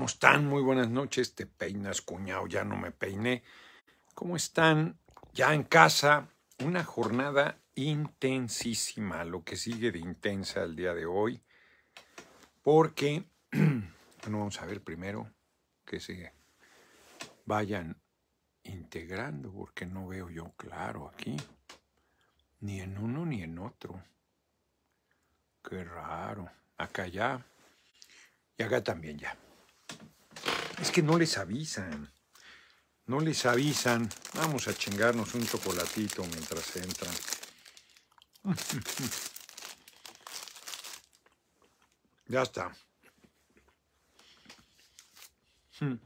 ¿Cómo están? Muy buenas noches. Te peinas, cuñado. Ya no me peiné. ¿Cómo están? Ya en casa. Una jornada intensísima, lo que sigue de intensa el día de hoy. Porque, bueno, vamos a ver primero que se vayan integrando, porque no veo yo claro aquí. Ni en uno ni en otro. Qué raro. Acá ya. Y acá también ya. Es que no les avisan. No les avisan. Vamos a chingarnos un chocolatito mientras entran. ya está. Hmm.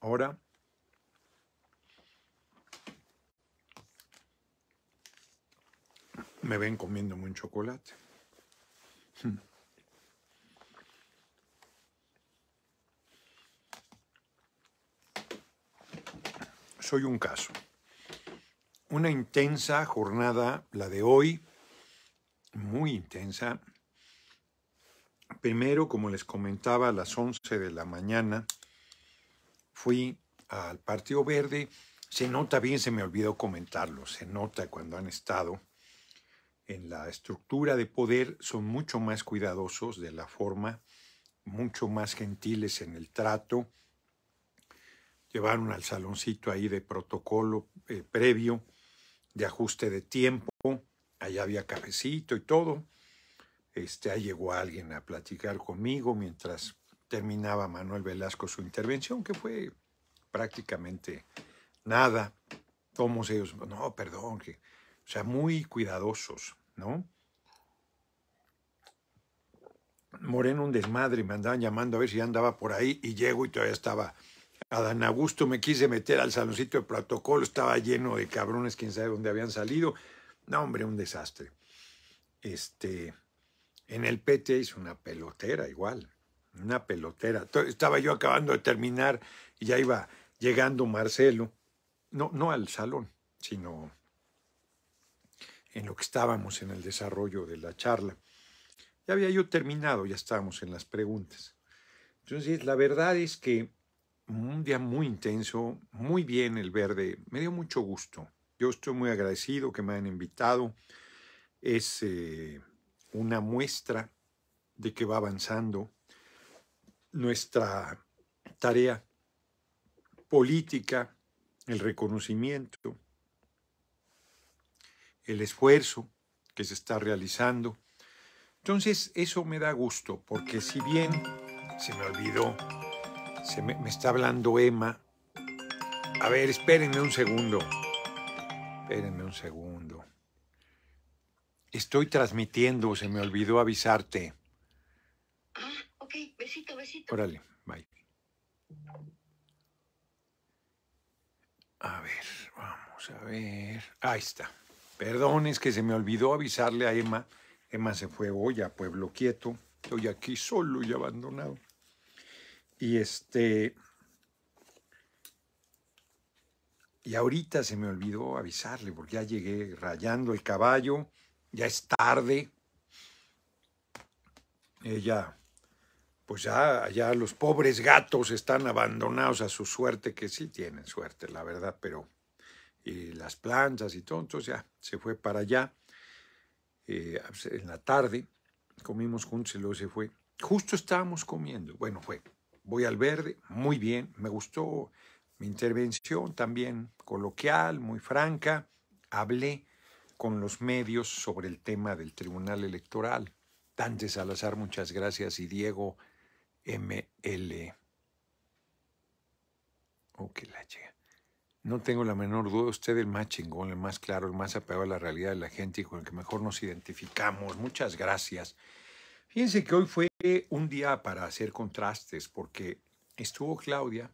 Ahora... Me ven comiendo un chocolate. soy un caso. Una intensa jornada, la de hoy, muy intensa. Primero, como les comentaba, a las 11 de la mañana fui al Partido Verde. Se nota bien, se me olvidó comentarlo, se nota cuando han estado en la estructura de poder, son mucho más cuidadosos de la forma, mucho más gentiles en el trato, llevaron al saloncito ahí de protocolo eh, previo, de ajuste de tiempo, allá había cafecito y todo. Este, ahí llegó alguien a platicar conmigo mientras terminaba Manuel Velasco su intervención, que fue prácticamente nada. Todos ellos, no, perdón, que, o sea, muy cuidadosos, ¿no? en un desmadre, me andaban llamando a ver si andaba por ahí y llego y todavía estaba Adán Augusto me quise meter al saloncito de protocolo, estaba lleno de cabrones, quién sabe dónde habían salido. No, hombre, un desastre. Este, en el PT hizo una pelotera igual, una pelotera. Estaba yo acabando de terminar y ya iba llegando Marcelo, no, no al salón, sino en lo que estábamos en el desarrollo de la charla. Ya había yo terminado, ya estábamos en las preguntas. Entonces, la verdad es que un día muy intenso, muy bien el verde, me dio mucho gusto. Yo estoy muy agradecido que me hayan invitado. Es eh, una muestra de que va avanzando nuestra tarea política, el reconocimiento, el esfuerzo que se está realizando. Entonces, eso me da gusto, porque si bien se me olvidó se me, me, está hablando Emma. A ver, espérenme un segundo. Espérenme un segundo. Estoy transmitiendo, se me olvidó avisarte. Ah, ok, besito, besito. Órale, bye. A ver, vamos a ver. Ahí está. Perdón, es que se me olvidó avisarle a Emma. Emma se fue hoy a Pueblo Quieto. Estoy aquí solo y abandonado. Y este. Y ahorita se me olvidó avisarle, porque ya llegué rayando el caballo, ya es tarde. Ella, pues ya, ya los pobres gatos están abandonados a su suerte, que sí tienen suerte, la verdad, pero las plantas y todo, entonces ya se fue para allá. Eh, pues en la tarde comimos juntos y luego se fue. Justo estábamos comiendo, bueno, fue voy al verde, muy bien, me gustó mi intervención también coloquial, muy franca, hablé con los medios sobre el tema del Tribunal Electoral. Dante Salazar, muchas gracias, y Diego ML. Oh, que la llega. No tengo la menor duda, usted el más chingón, el más claro, el más apegado a la realidad de la gente y con el que mejor nos identificamos. Muchas gracias. Fíjense que hoy fue un día para hacer contrastes, porque estuvo Claudia,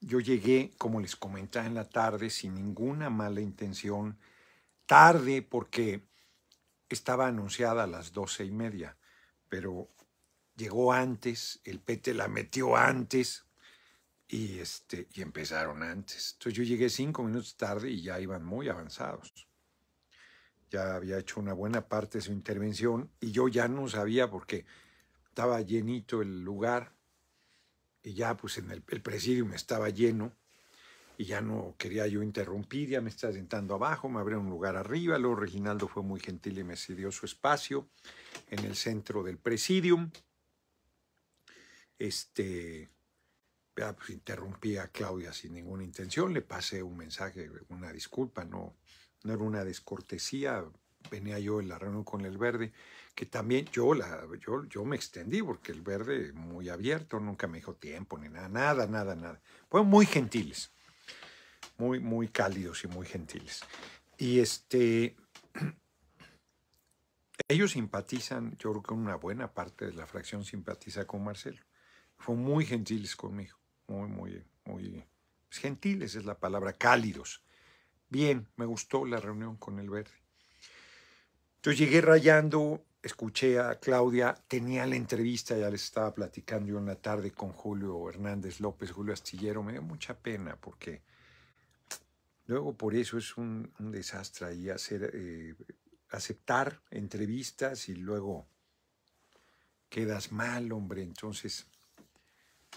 yo llegué, como les comentaba en la tarde, sin ninguna mala intención, tarde porque estaba anunciada a las doce y media, pero llegó antes, el Pete la metió antes y, este, y empezaron antes. Entonces yo llegué cinco minutos tarde y ya iban muy avanzados. Ya había hecho una buena parte de su intervención y yo ya no sabía por qué estaba llenito el lugar y ya pues en el, presidium estaba lleno y ya no quería yo interrumpir, ya me estaba sentando abajo, me abrió un lugar arriba, luego Reginaldo fue muy gentil y me cedió su espacio en el centro del presidium. Este, ya pues interrumpí a Claudia sin ninguna intención, le pasé un mensaje, una disculpa, no, no era una descortesía, venía yo en la reunión con el verde, que también yo, la, yo, me extendí porque el verde muy abierto, nunca me dijo tiempo ni nada, nada, nada, nada. Fueron muy gentiles, muy, muy cálidos y muy gentiles. Y este, ellos simpatizan, yo creo que una buena parte de la fracción simpatiza con Marcelo. Fueron muy gentiles conmigo, muy, muy, muy pues gentiles es la palabra, cálidos. Bien, me gustó la reunión con el verde. Entonces llegué rayando escuché a Claudia, tenía la entrevista, ya les estaba platicando yo en la tarde con Julio Hernández López, Julio Astillero, me dio mucha pena porque luego por eso es un, desastre ahí hacer, eh, aceptar entrevistas y luego quedas mal, hombre, entonces,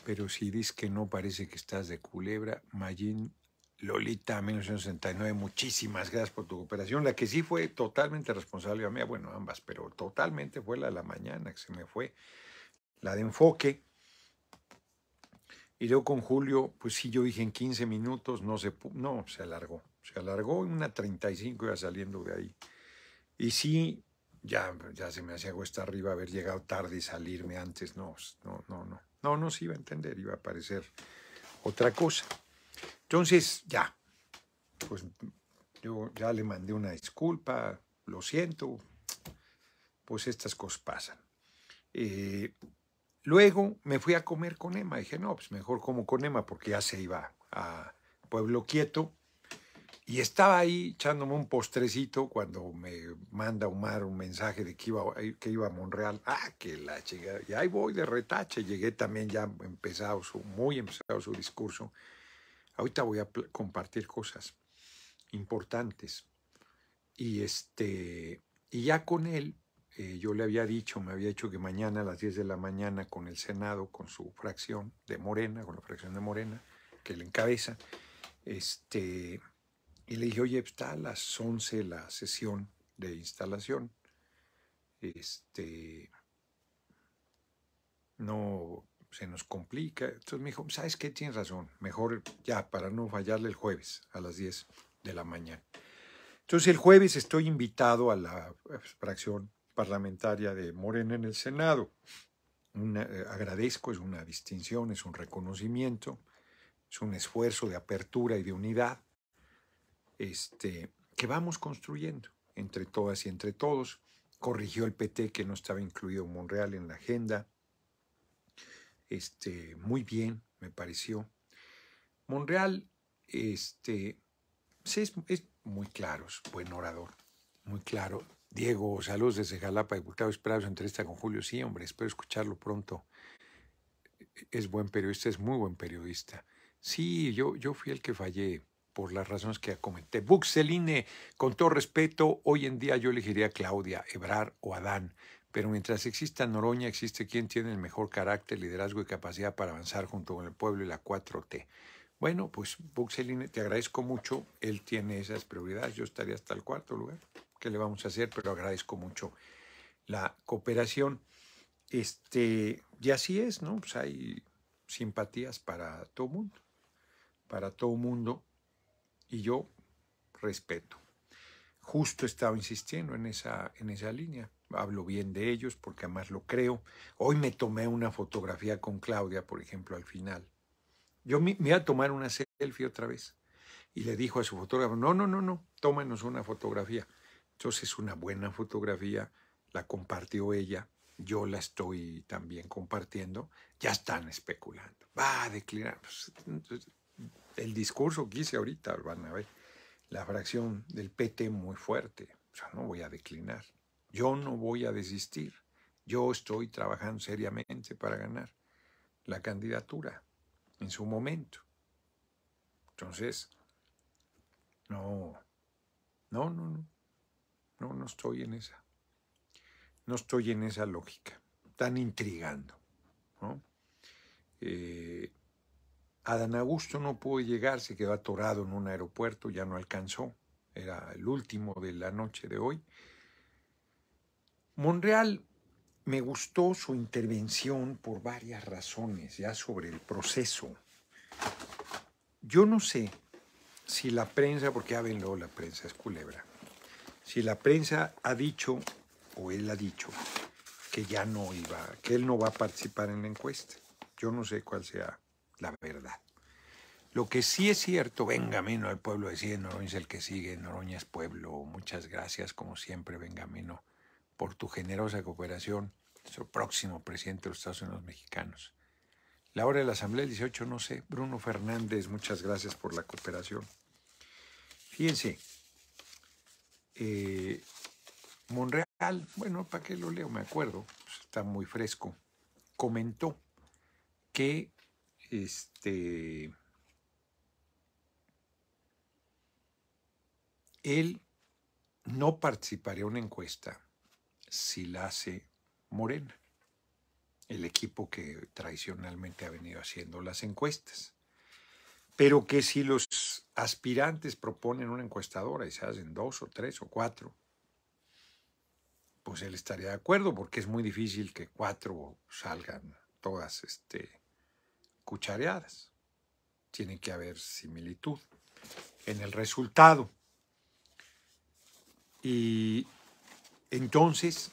pero si dices que no parece que estás de culebra, Mayín Lolita, 1969, muchísimas gracias por tu cooperación. La que sí fue totalmente responsable a mí, bueno, ambas, pero totalmente fue la de la mañana que se me fue. La de enfoque. Y luego con Julio, pues sí, yo dije en 15 minutos, no se, no, se alargó. Se alargó en una 35 ya saliendo de ahí. Y sí, ya, ya se me hacía cuesta arriba haber llegado tarde y salirme antes. No, pues, no, no, no. No, no se iba a entender, iba a aparecer otra cosa. Entonces, ya, pues yo ya le mandé una disculpa, lo siento, pues estas cosas pasan. Eh, luego me fui a comer con Emma, dije, no, pues mejor como con Emma porque ya se iba a Pueblo Quieto. Y estaba ahí echándome un postrecito cuando me manda Omar un mensaje de que iba, que iba a Monreal. Ah, que la chingada, Y ahí voy de retache. Llegué también ya empezado su, muy empezado su discurso. Ahorita voy a compartir cosas importantes. Y, este, y ya con él, eh, yo le había dicho, me había dicho que mañana a las 10 de la mañana con el Senado, con su fracción de Morena, con la fracción de Morena, que le encabeza, este, y le dije, oye, está a las 11 la sesión de instalación. Este, no se nos complica. Entonces me dijo, ¿sabes qué? Tienes razón, mejor ya, para no fallarle el jueves a las 10 de la mañana. Entonces el jueves estoy invitado a la eh, pues, fracción parlamentaria de Morena en el Senado. Eh, agradezco, es una distinción, es un reconocimiento, es un esfuerzo de apertura y de unidad este, que vamos construyendo entre todas y entre todos. Corrigió el PT que no estaba incluido Monreal en la agenda este, muy bien, me pareció. Monreal este, es, es muy claro, es buen orador, muy claro. Diego, saludos desde Jalapa, diputado esperado su entrevista con Julio. Sí, hombre, espero escucharlo pronto. Es buen periodista, es muy buen periodista. Sí, yo, yo fui el que fallé por las razones que comenté. Buxeline, con todo respeto, hoy en día yo elegiría a Claudia, Ebrar o Adán, pero mientras exista Noroña, existe quien tiene el mejor carácter, liderazgo y capacidad para avanzar junto con el pueblo y la 4T. Bueno, pues Buxeline, te agradezco mucho. Él tiene esas prioridades. Yo estaría hasta el cuarto lugar. ¿Qué le vamos a hacer? Pero agradezco mucho la cooperación. Este, y así es, ¿no? Pues hay simpatías para todo mundo, para todo mundo, y yo respeto. Justo estaba insistiendo en esa, en esa línea hablo bien de ellos porque además lo creo. Hoy me tomé una fotografía con Claudia, por ejemplo, al final. Yo me, iba a tomar una selfie otra vez y le dijo a su fotógrafo, no, no, no, no, tómanos una fotografía. Entonces una buena fotografía la compartió ella, yo la estoy también compartiendo, ya están especulando. Va a declinar. Pues, el discurso que hice ahorita, van a ver, la fracción del PT muy fuerte, o sea, no voy a declinar. Yo no voy a desistir. Yo estoy trabajando seriamente para ganar la candidatura en su momento. Entonces, no, no, no, no, no, estoy en esa. No estoy en esa lógica tan intrigando. ¿no? Eh, Adán Augusto no pudo llegar, se quedó atorado en un aeropuerto, ya no alcanzó, era el último de la noche de hoy. Monreal me gustó su intervención por varias razones, ya sobre el proceso. Yo no sé si la prensa, porque luego la prensa es culebra, si la prensa ha dicho, o él ha dicho, que ya no iba, que él no va a participar en la encuesta. Yo no sé cuál sea la verdad. Lo que sí es cierto, venga Benjamino, el pueblo decide, Noroña es el que sigue, Noroña es pueblo. Muchas gracias, como siempre, venga Benjamino por tu generosa cooperación, nuestro próximo presidente de los Estados Unidos mexicanos. La hora de la Asamblea 18, no sé. Bruno Fernández, muchas gracias por la cooperación. Fíjense, eh, Monreal, bueno, ¿para qué lo leo? Me acuerdo, pues, está muy fresco. Comentó que este, él no participaría en una encuesta si la hace Morena, el equipo que tradicionalmente ha venido haciendo las encuestas. Pero que si los aspirantes proponen una encuestadora y se hacen dos o tres o cuatro, pues él estaría de acuerdo porque es muy difícil que cuatro salgan todas este, cuchareadas. Tiene que haber similitud en el resultado. Y entonces,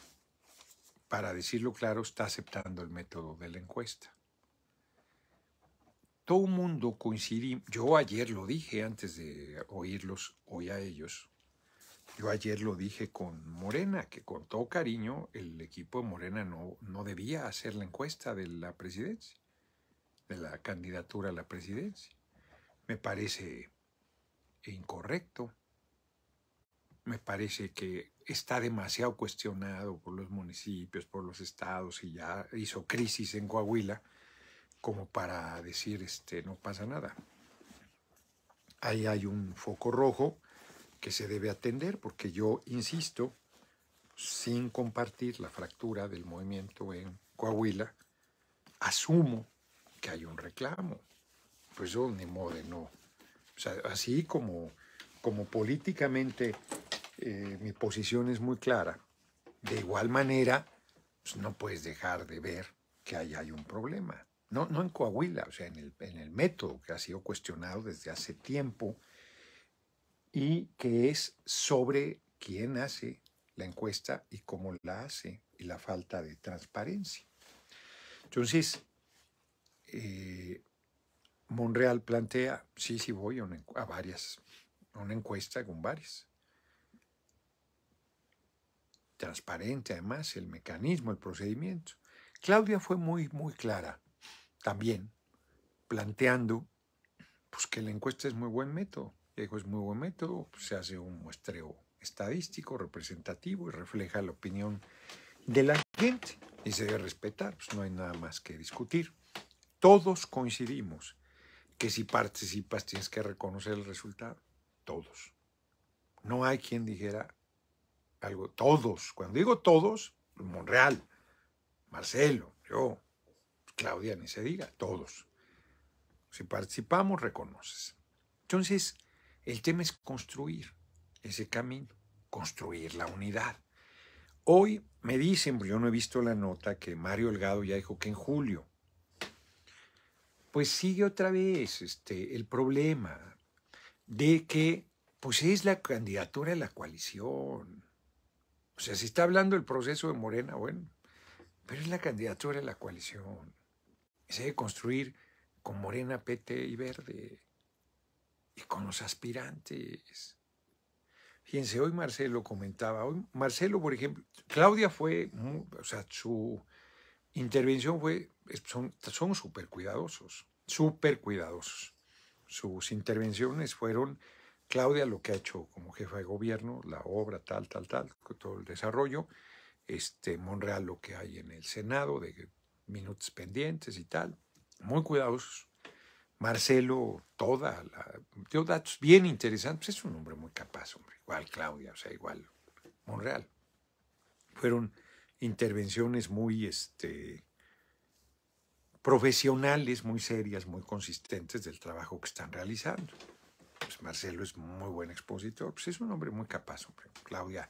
para decirlo claro, está aceptando el método de la encuesta. Todo el mundo coincide. yo ayer lo dije antes de oírlos hoy a ellos, yo ayer lo dije con Morena, que con todo cariño el equipo de Morena no, no debía hacer la encuesta de la presidencia, de la candidatura a la presidencia. Me parece incorrecto me parece que está demasiado cuestionado por los municipios, por los estados y ya hizo crisis en Coahuila como para decir este no pasa nada. Ahí hay un foco rojo que se debe atender porque yo insisto sin compartir la fractura del movimiento en Coahuila, asumo que hay un reclamo. Pues yo ni modo no. O sea, así como, como políticamente eh, mi posición es muy clara. De igual manera, pues, no puedes dejar de ver que ahí hay un problema. No, en Coahuila, o sea, en el, método que ha sido cuestionado desde hace tiempo y que es sobre quién hace la encuesta y cómo la hace y la falta de transparencia. Entonces, eh, Monreal plantea, sí, sí voy a, varias, a una encuesta con varias transparente además el mecanismo, el procedimiento. Claudia fue muy, muy clara también, planteando pues, que la encuesta es muy buen método. es muy buen método, pues, se hace un muestreo estadístico, representativo y refleja la opinión de la gente y se debe respetar, pues no hay nada más que discutir. Todos coincidimos que si participas tienes que reconocer el resultado, todos. No hay quien dijera, algo, todos, cuando digo todos, Monreal, Marcelo, yo, Claudia, ni se diga, todos. Si participamos, reconoces. Entonces, el tema es construir ese camino, construir la unidad. Hoy me dicen, pues yo no he visto la nota, que Mario Holgado ya dijo que en julio. Pues sigue otra vez este, el problema de que pues es la candidatura de la coalición. O sea, si está hablando el proceso de Morena, bueno, pero es la candidatura de la coalición. Se debe construir con Morena, PT y Verde y con los aspirantes. Fíjense, hoy Marcelo comentaba, hoy Marcelo, por ejemplo, Claudia fue, o sea, su intervención fue, son, son súper cuidadosos, súper cuidadosos. Sus intervenciones fueron Claudia, lo que ha hecho como jefa de gobierno, la obra, tal, tal, tal, todo el desarrollo. Este, Monreal, lo que hay en el Senado, de minutos pendientes y tal. Muy cuidadosos. Marcelo, toda la. Dio datos bien interesantes. Es un hombre muy capaz, hombre. Igual Claudia, o sea, igual Monreal. Fueron intervenciones muy este, profesionales, muy serias, muy consistentes del trabajo que están realizando. Pues, Marcelo es muy buen expositor, pues es un hombre muy capaz. Claudia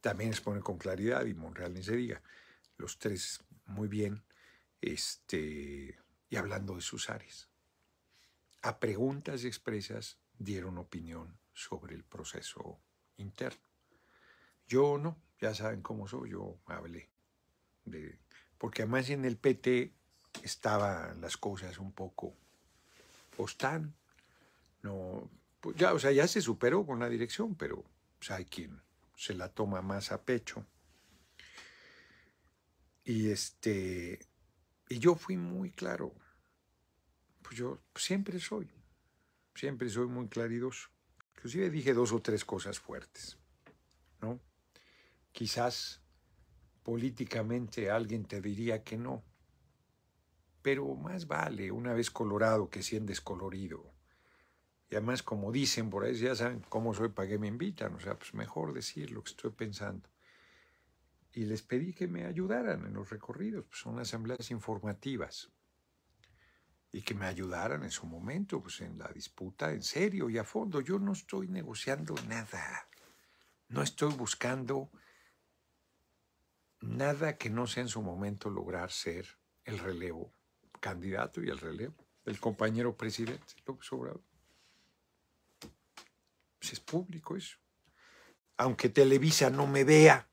también expone con claridad y Monreal ni se diga. Los tres muy bien, este, y hablando de sus áreas. A preguntas expresas dieron opinión sobre el proceso interno. Yo no, ya saben cómo soy, yo hablé. De, porque además en el PT estaban las cosas un poco o no, pues, ya, se superó con la dirección, pero pues, hay quien se la toma más a pecho. Y este, y yo fui muy claro. Pues yo siempre soy, siempre soy muy claridoso. Inclusive dije dos o tres cosas fuertes, ¿no? Quizás políticamente alguien te diría que no, pero más vale una vez colorado que cien descolorido. Y además, como dicen por ahí, ya saben cómo soy, para qué me invitan. O sea, pues mejor decir lo que estoy pensando. Y les pedí que me ayudaran en los recorridos, pues, son asambleas informativas. Y que me ayudaran en su momento, pues en la disputa en serio y a fondo. Yo no estoy negociando nada. No estoy buscando nada que no sea en su momento lograr ser el relevo candidato y el relevo el compañero presidente López Obrador. Pues, es público eso. Aunque Televisa no me vea,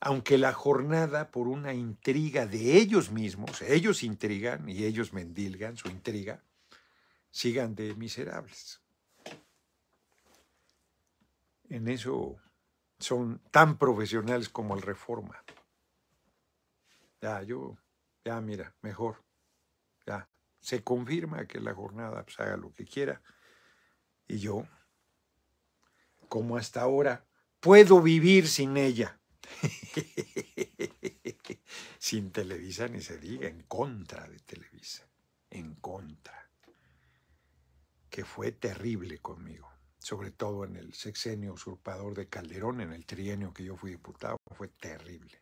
aunque la jornada por una intriga de ellos mismos, ellos intrigan y ellos mendilgan su intriga, sigan de miserables. En eso son tan profesionales como el Reforma. Ya, yo, ya mira, mejor. Ya, se confirma que la jornada pues, haga lo que quiera. Y yo como hasta ahora. Puedo vivir sin ella. sin Televisa ni se diga, en contra de Televisa, en contra. Que fue terrible conmigo, sobre todo en el sexenio usurpador de Calderón, en el trienio que yo fui diputado, fue terrible.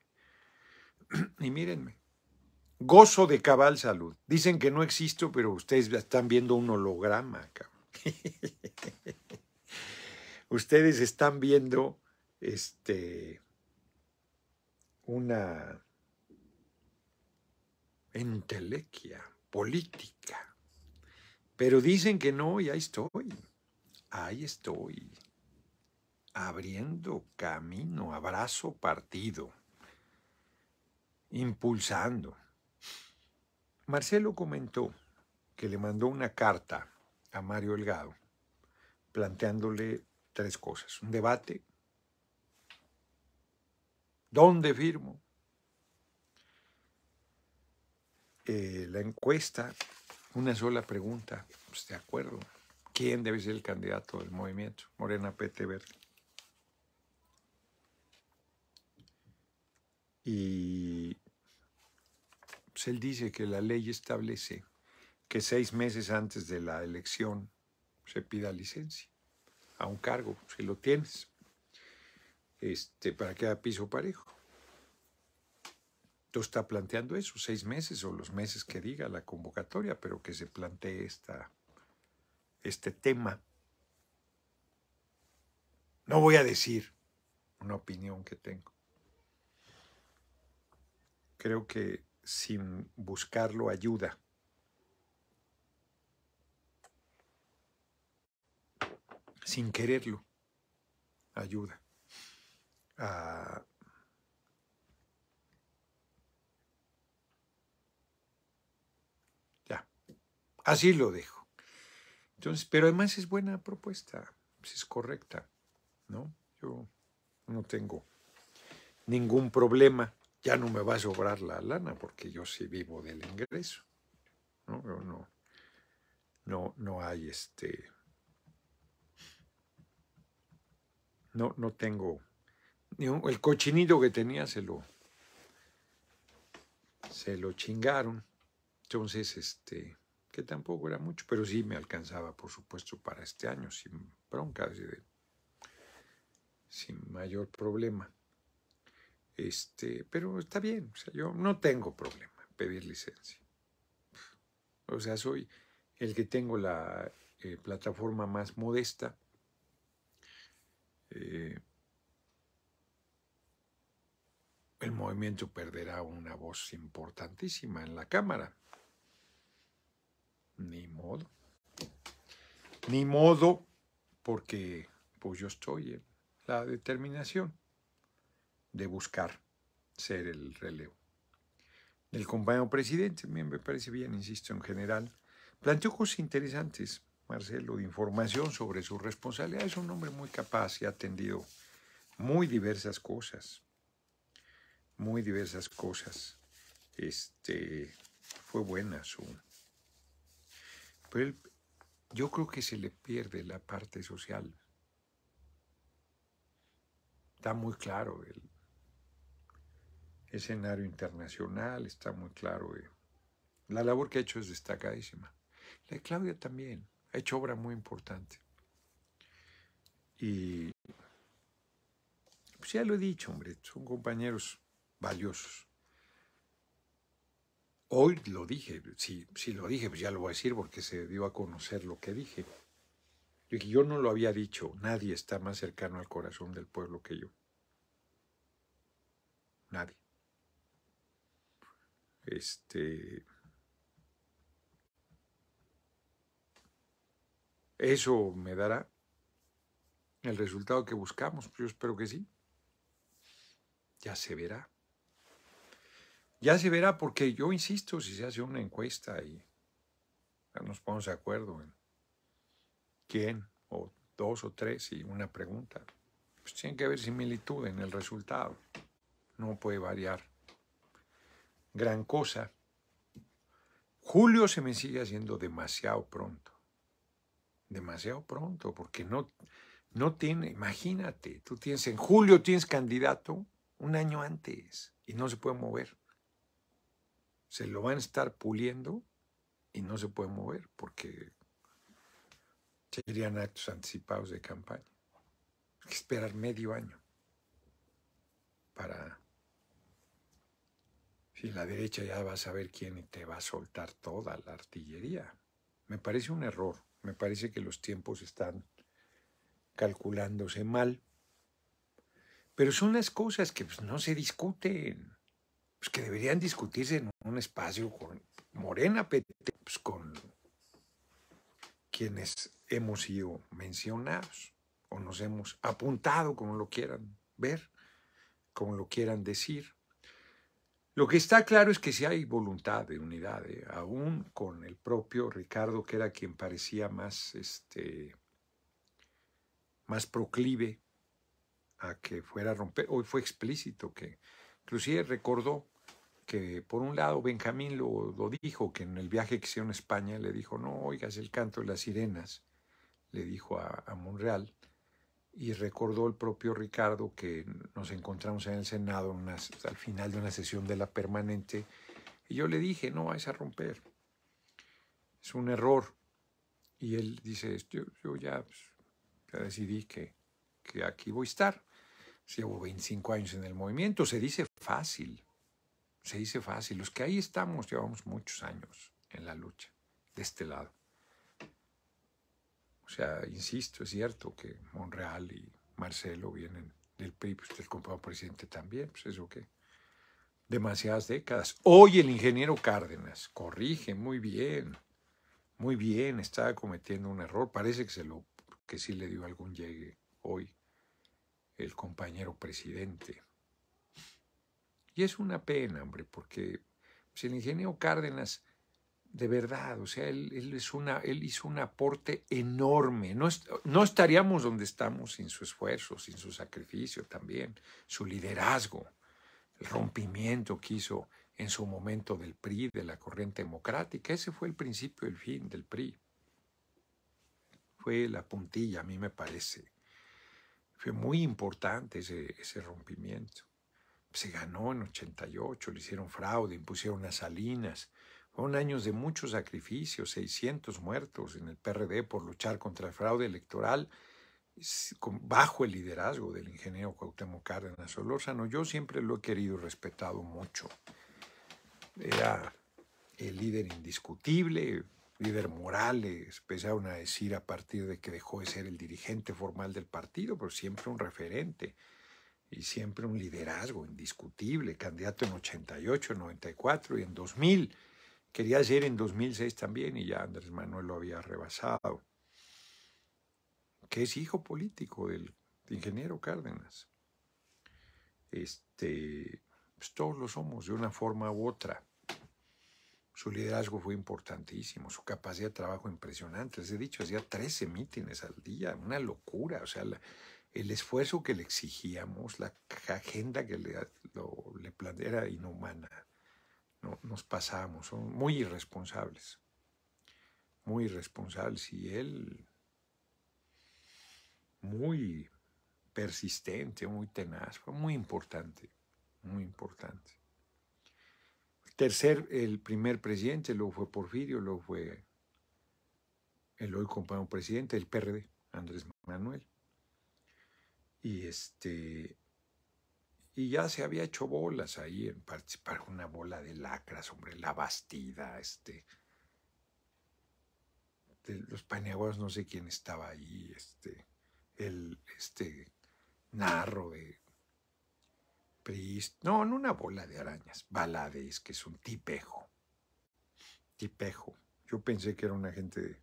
y mírenme, gozo de cabal salud. Dicen que no existo, pero ustedes están viendo un holograma. ustedes están viendo este, una entelequia política. Pero dicen que no y ahí estoy, ahí estoy, abriendo camino, abrazo partido, impulsando. Marcelo comentó que le mandó una carta a Mario Elgado planteándole tres cosas. Un debate. ¿Dónde firmo? Eh, la encuesta, una sola pregunta, pues de acuerdo. ¿Quién debe ser el candidato del movimiento? Morena PT Verde. Y se pues, él dice que la ley establece que seis meses antes de la elección se pida licencia a un cargo, si lo tienes, este, para que haya piso parejo. Tú está planteando eso, seis meses o los meses que diga la convocatoria, pero que se plantee este tema. No voy a decir una opinión que tengo. Creo que sin buscarlo ayuda sin quererlo, ayuda Ya, así lo dejo. Entonces, pero además es buena propuesta, pues, es correcta, ¿no? Yo no tengo ningún problema, ya no me va a sobrar la lana porque yo sí vivo del ingreso, ¿no? no, no, no hay este... No, no tengo. El cochinito que tenía se lo, chingaron. Entonces, este, que tampoco era mucho, pero sí me alcanzaba, por supuesto, para este año, sin bronca, sin mayor problema. Este, pero está bien, o sea, yo no tengo problema pedir licencia. O sea, soy el que tengo la eh, plataforma más modesta eh, el movimiento perderá una voz importantísima en la Cámara. Ni modo. Ni modo, porque pues yo estoy en la determinación de buscar ser el relevo. El compañero presidente, me parece bien, insisto, en general, planteó cosas interesantes. Marcelo, de información sobre su responsabilidad. Es un hombre muy capaz y ha atendido muy diversas cosas. Muy diversas cosas. Este, fue buena su. yo creo que se le pierde la parte social. Está muy claro el escenario internacional, está muy claro. Eh, la labor que ha hecho es destacadísima. La de Claudia también ha hecho obra muy importante. Y pues ya lo he dicho, hombre, son compañeros valiosos. Hoy lo dije, sí, lo dije, pues ya lo voy a decir porque se dio a conocer lo que dije. Yo, yo no lo había dicho, nadie está más cercano al corazón del pueblo que yo. Nadie. Este, Eso me dará el resultado que buscamos. Yo espero que sí. Ya se verá. Ya se verá porque yo insisto, si se hace una encuesta y nos ponemos de acuerdo en quién o dos o tres y una pregunta, pues tiene que haber similitud en el resultado. No puede variar gran cosa. Julio se me sigue haciendo demasiado pronto demasiado pronto, porque no, no tiene, imagínate, tú tienes, en julio tienes candidato un año antes y no se puede mover. Se lo van a estar puliendo y no se puede mover porque serían actos anticipados de campaña. Hay que esperar medio año para... Si la derecha ya va a saber quién te va a soltar toda la artillería. Me parece un error. Me parece que los tiempos están calculándose mal. Pero son las cosas que pues, no se discuten, pues, que deberían discutirse en un espacio con Morena, pues, con quienes hemos sido mencionados o nos hemos apuntado, como lo quieran ver, como lo quieran decir. Lo que está claro es que si hay voluntad de unidad, ¿eh? aún con el propio Ricardo, que era quien parecía más, este, más proclive a que fuera a romper, hoy fue explícito que inclusive recordó que por un lado Benjamín lo, dijo, que en el viaje que hicieron a España le dijo, no oigas el canto de las sirenas, le dijo a, a Monreal, y recordó el propio Ricardo que nos encontramos en el Senado al final de una sesión de la permanente y yo le dije, no vais a romper, es un error. Y él dice, yo, pues, ya, decidí que, que aquí voy a estar. Llevo 25 años en el movimiento, se dice fácil, se dice fácil. Los que ahí estamos llevamos muchos años en la lucha, de este lado. O sea, insisto, es cierto que Monreal y Marcelo vienen del PRI, pues el compañero presidente también, pues eso que demasiadas décadas. Hoy el ingeniero Cárdenas corrige muy bien, muy bien, estaba cometiendo un error, parece que se lo que sí le dio algún llegue hoy el compañero presidente. Y es una pena, hombre, porque si pues, el ingeniero Cárdenas de verdad, o sea, él, es una, él hizo un aporte enorme. No, estaríamos donde estamos sin su esfuerzo, sin su sacrificio también, su liderazgo, el rompimiento que hizo en su momento del PRI, de la corriente democrática. Ese fue el principio y el fin del PRI. Fue la puntilla, a mí me parece. Fue muy importante ese, rompimiento. Se ganó en 88, le hicieron fraude, impusieron las Salinas fueron años de mucho sacrificio 600 muertos en el PRD por luchar contra el fraude electoral bajo el liderazgo del ingeniero Cuauhtémoc Cárdenas Solórzano. Yo siempre lo he querido y respetado mucho. Era el líder indiscutible, líder moral, empezaron a decir a partir de que dejó de ser el dirigente formal del partido, pero siempre un referente y siempre un liderazgo indiscutible, candidato en 88, 94 y en 2000 Quería hacer en 2006 también y ya Andrés Manuel lo había rebasado, que es hijo político del ingeniero Cárdenas. Este, pues, todos lo somos de una forma u otra. Su liderazgo fue importantísimo, su capacidad de trabajo impresionante. Les he dicho, hacía 13 mítines al día, una locura. O sea, el esfuerzo que le exigíamos, la agenda que le, le planteaba era inhumana nos pasamos, son muy irresponsables, muy irresponsables. Y él, muy persistente, muy tenaz, fue muy importante, muy importante. Tercer, el primer presidente, luego fue Porfirio, luego fue el hoy compañero presidente el PRD, Andrés Manuel. Y este, y ya se había hecho bolas ahí en participar una bola de lacras, hombre, la bastida, este. De los paneaguas, no sé quién estaba ahí, este. El, este, narro de. Priest. No, no una bola de arañas, balades, que es un tipejo. Tipejo. Yo pensé que era una gente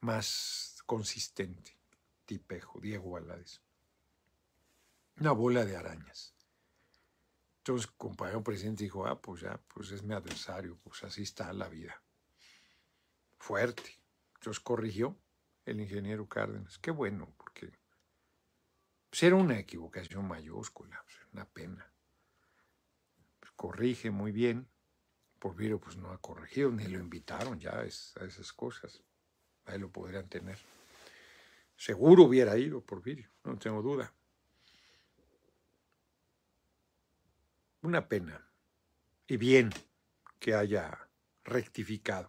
más consistente. Tipejo, Diego Balades una bola de arañas. Entonces, compañero presidente dijo, ah, pues ya, pues es mi adversario, pues así está la vida. Fuerte. Entonces corrigió el ingeniero Cárdenas. Qué bueno, porque será pues una equivocación mayúscula, una pena. corrige muy bien. Porfirio pues no ha corregido, ni lo invitaron ya a esas cosas. Ahí lo podrían tener. Seguro hubiera ido Porvirio, no tengo duda. Una pena. Y bien que haya rectificado.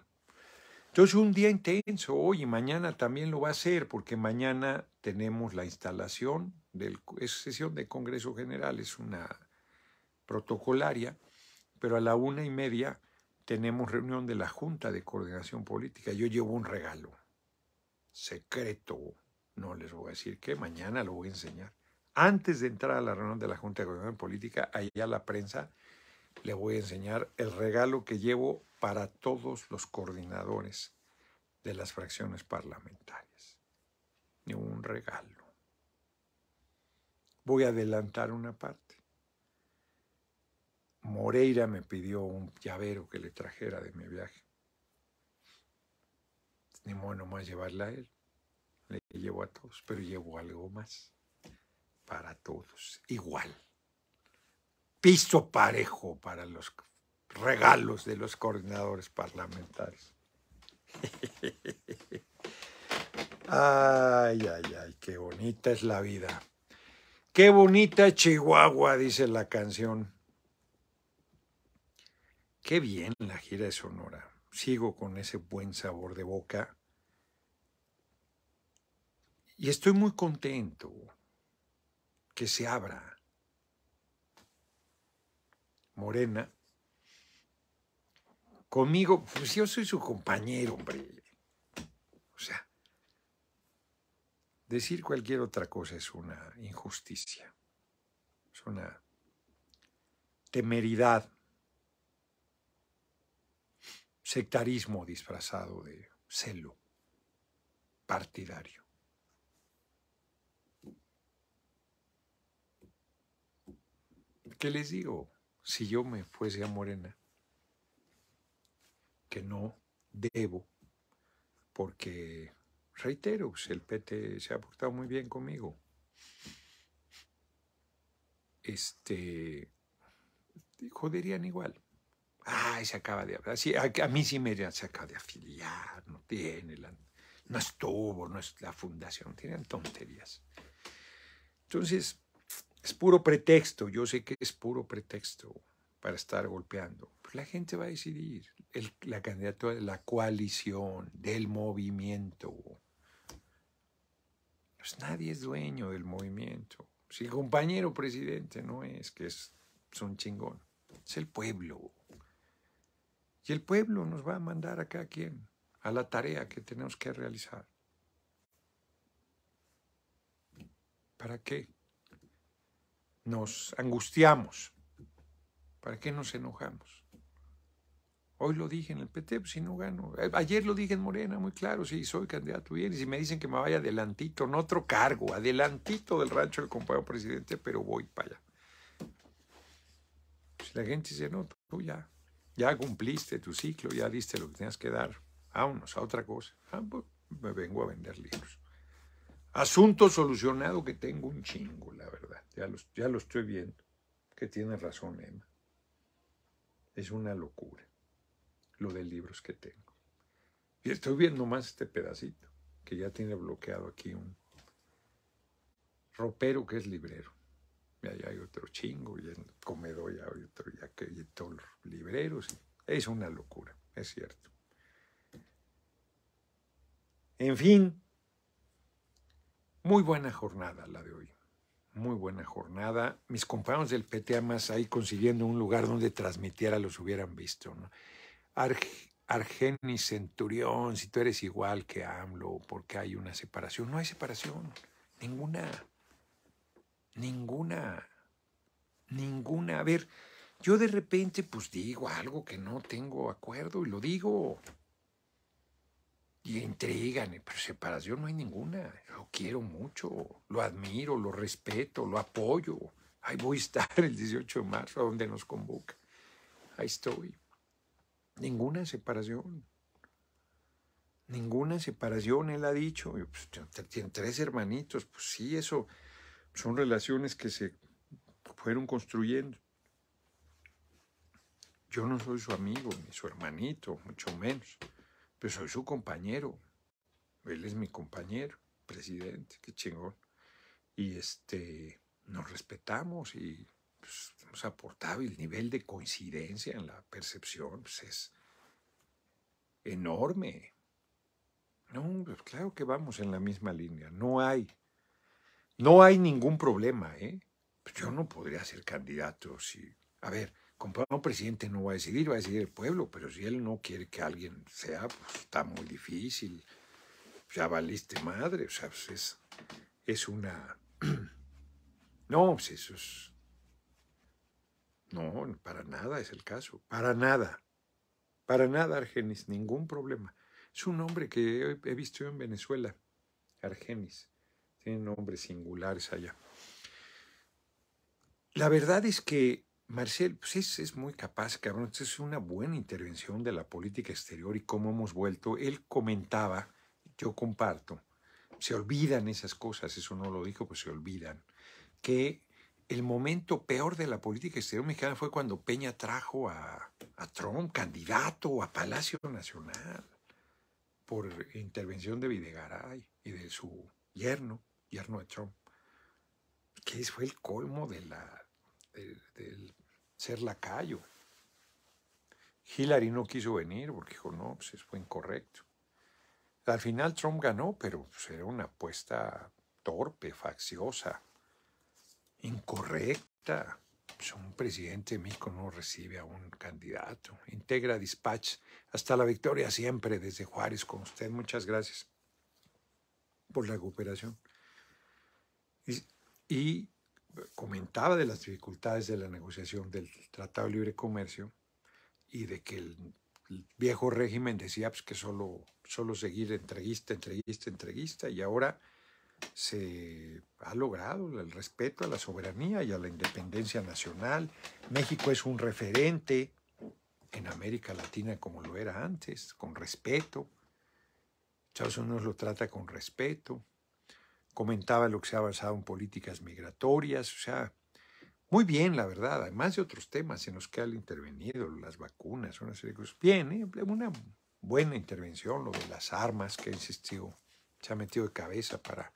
Entonces un día intenso hoy y mañana también lo va a hacer porque mañana tenemos la instalación de sesión de Congreso General, es una protocolaria, pero a la una y media tenemos reunión de la Junta de Coordinación Política. Yo llevo un regalo secreto, no les voy a decir qué, mañana lo voy a enseñar. Antes de entrar a la reunión de la Junta de Coordinación Política, allá la prensa, le voy a enseñar el regalo que llevo para todos los coordinadores de las fracciones parlamentarias. Un regalo. Voy a adelantar una parte. Moreira me pidió un llavero que le trajera de mi viaje. Ni modo más llevarla a él. Le llevo a todos, pero llevo algo más para todos, igual. Piso parejo para los regalos de los coordinadores parlamentarios. Ay, ay, ay, qué bonita es la vida. Qué bonita Chihuahua, dice la canción. Qué bien la gira de Sonora. Sigo con ese buen sabor de boca. Y estoy muy contento que se abra. Morena, conmigo, pues yo soy su compañero, hombre. O sea, decir cualquier otra cosa es una injusticia, es una temeridad, sectarismo disfrazado de celo partidario. ¿Qué les digo? Si yo me fuese a Morena, que no debo, porque, reitero, pues, el PT se ha portado muy bien conmigo. Este, joderían igual. Ay, se acaba de hablar. Sí, a, mí sí me se acaba de afiliar, no tiene, la, no estuvo, no es la fundación, tienen tonterías. Entonces, es puro pretexto, yo sé que es puro pretexto para estar golpeando. Pues la gente va a decidir la candidatura de la coalición, del movimiento. Pues nadie es dueño del movimiento. Si el compañero presidente no es, que es, un chingón, es el pueblo. Y el pueblo nos va a mandar a cada quien, a la tarea que tenemos que realizar. ¿Para qué? nos angustiamos? ¿Para qué nos enojamos? Hoy lo dije en el PT, pues, si no gano. Eh, ayer lo dije en Morena, muy claro, si soy candidato bien. Y si me dicen que me vaya adelantito, en otro cargo, adelantito del rancho del compañero presidente, pero voy para allá. Si pues, la gente dice, no, tú ya, ya cumpliste tu ciclo, ya diste lo que tenías que dar. Vámonos a otra cosa. Ah, pues me vengo a vender libros. Asunto solucionado que tengo un chingo, la verdad. Ya lo, ya estoy viendo. Que tiene razón, Emma. Es una locura lo de libros que tengo. Y estoy viendo más este pedacito, que ya tiene bloqueado aquí un ropero que es librero. Y hay otro chingo, y en comedor ya hay otro, ya que hay todos los libreros. Es una locura, es cierto. En fin, muy buena jornada la de hoy. Muy buena jornada. Mis compañeros del PTA más ahí consiguiendo un lugar donde transmitiera los hubieran visto. ¿no? Argenis Centurión, si tú eres igual que AMLO, porque hay una separación. No hay separación. Ninguna. Ninguna. Ninguna. A ver, yo de repente pues digo algo que no tengo acuerdo y lo digo y entregan, pero pues, separación no hay ninguna. Lo quiero mucho, lo admiro, lo respeto, lo apoyo. Ahí voy a estar el 18 de marzo, donde nos convoca. Ahí estoy. Ninguna separación. Ninguna separación, él ha dicho. Pues, tiene tres hermanitos, pues sí, eso son relaciones que se fueron construyendo. Yo no soy su amigo, ni su hermanito, mucho menos. Pues soy su compañero. Él es mi compañero, presidente, qué chingón. Y este, nos respetamos y pues, hemos aportado. el nivel de coincidencia en la percepción pues, es enorme. No, pues, claro que vamos en la misma línea. No hay, no hay ningún problema, ¿eh? pues, yo no podría ser candidato si. A ver, un presidente no va a decidir, va a decidir el pueblo, pero si él no quiere que alguien sea, pues está muy difícil, ya valiste madre, o sea, pues, es, una... No, pues eso es... No, para nada es el caso, para nada, para nada, Argenis, ningún problema. Es un hombre que he visto yo en Venezuela, Argenis, Tiene nombres singulares allá. La verdad es que Marcel pues es, muy capaz, cabrón. Es una buena intervención de la política exterior y cómo hemos vuelto. Él comentaba, yo comparto, se olvidan esas cosas, eso no lo dijo, pues se olvidan, que el momento peor de la política exterior mexicana fue cuando Peña trajo a, a Trump candidato a Palacio Nacional por intervención de Videgaray y de su yerno, yerno de Trump, que fue el colmo de la, del, ser lacayo. Hillary no quiso venir porque dijo, no, pues fue incorrecto. Al final Trump ganó, pero pues era una apuesta torpe, facciosa, incorrecta. Pues, un presidente mío no recibe a un candidato. Integra Dispatch. Hasta la victoria siempre desde Juárez con usted. Muchas gracias por la cooperación. y comentaba de las dificultades de la negociación del Tratado de Libre Comercio y de que el, viejo régimen decía pues, que solo, solo seguir entreguista, entreguista, entreguista, y ahora se ha logrado el respeto a la soberanía y a la independencia nacional. México es un referente en América Latina como lo era antes, con respeto. Estados Unidos lo trata con respeto comentaba lo que se ha basado en políticas migratorias, o sea, muy bien, la verdad, además de otros temas en los que han intervenido, las vacunas, una serie de cosas. Bien, ¿eh? una buena intervención, lo de las armas que ha insistido, se ha metido de cabeza para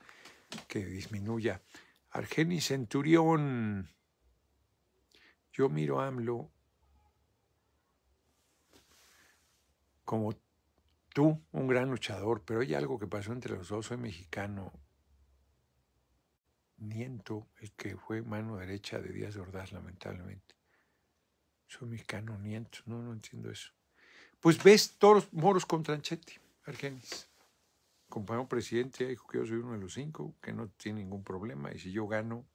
que disminuya. Argenis Centurión, yo miro a AMLO como tú, un gran luchador, pero hay algo que pasó entre los dos, soy mexicano, Niento, el que fue mano derecha de Díaz Ordaz, lamentablemente. Soy mexicano, Niento, no, no entiendo eso. Pues ves todos los moros con tranchete, Argenis. Compañero presidente dijo que yo soy uno de los cinco, que no tiene ningún problema, y si yo gano,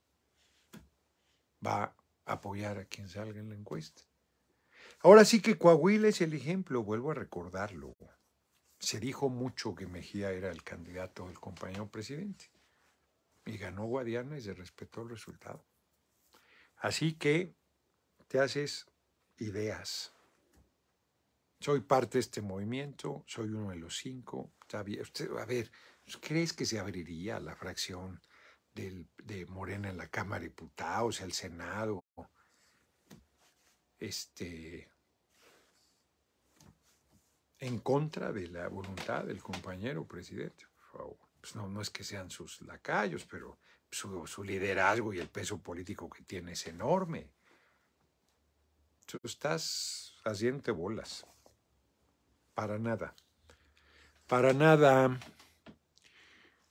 va a apoyar a quien salga en la encuesta. Ahora sí que Coahuila es el ejemplo, vuelvo a recordarlo. Se dijo mucho que Mejía era el candidato del compañero presidente. Y ganó Guadiana y se respetó el resultado. Así que te haces ideas. Soy parte de este movimiento, soy uno de los cinco. a ver, ¿crees que se abriría la fracción de Morena en la Cámara de Diputados, el Senado? Este, en contra de la voluntad del compañero presidente, por favor. Pues, no, no es que sean sus lacayos, pero su, liderazgo y el peso político que tiene es enorme. Tú estás haciendo bolas. Para nada. Para nada.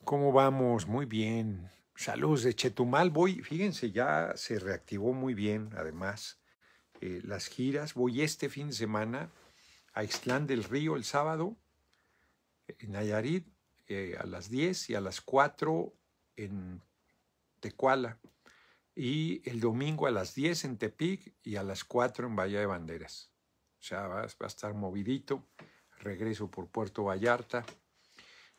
¿Cómo vamos? Muy bien. Saludos de Chetumal. Voy, fíjense, ya se reactivó muy bien, además, eh, las giras. Voy este fin de semana a Islán del Río el sábado, en Nayarit. Eh, a las 10 y a las 4 en Tecuala y el domingo a las 10 en Tepic y a las 4 en Bahía de Banderas. O sea, va, a estar movidito. Regreso por Puerto Vallarta.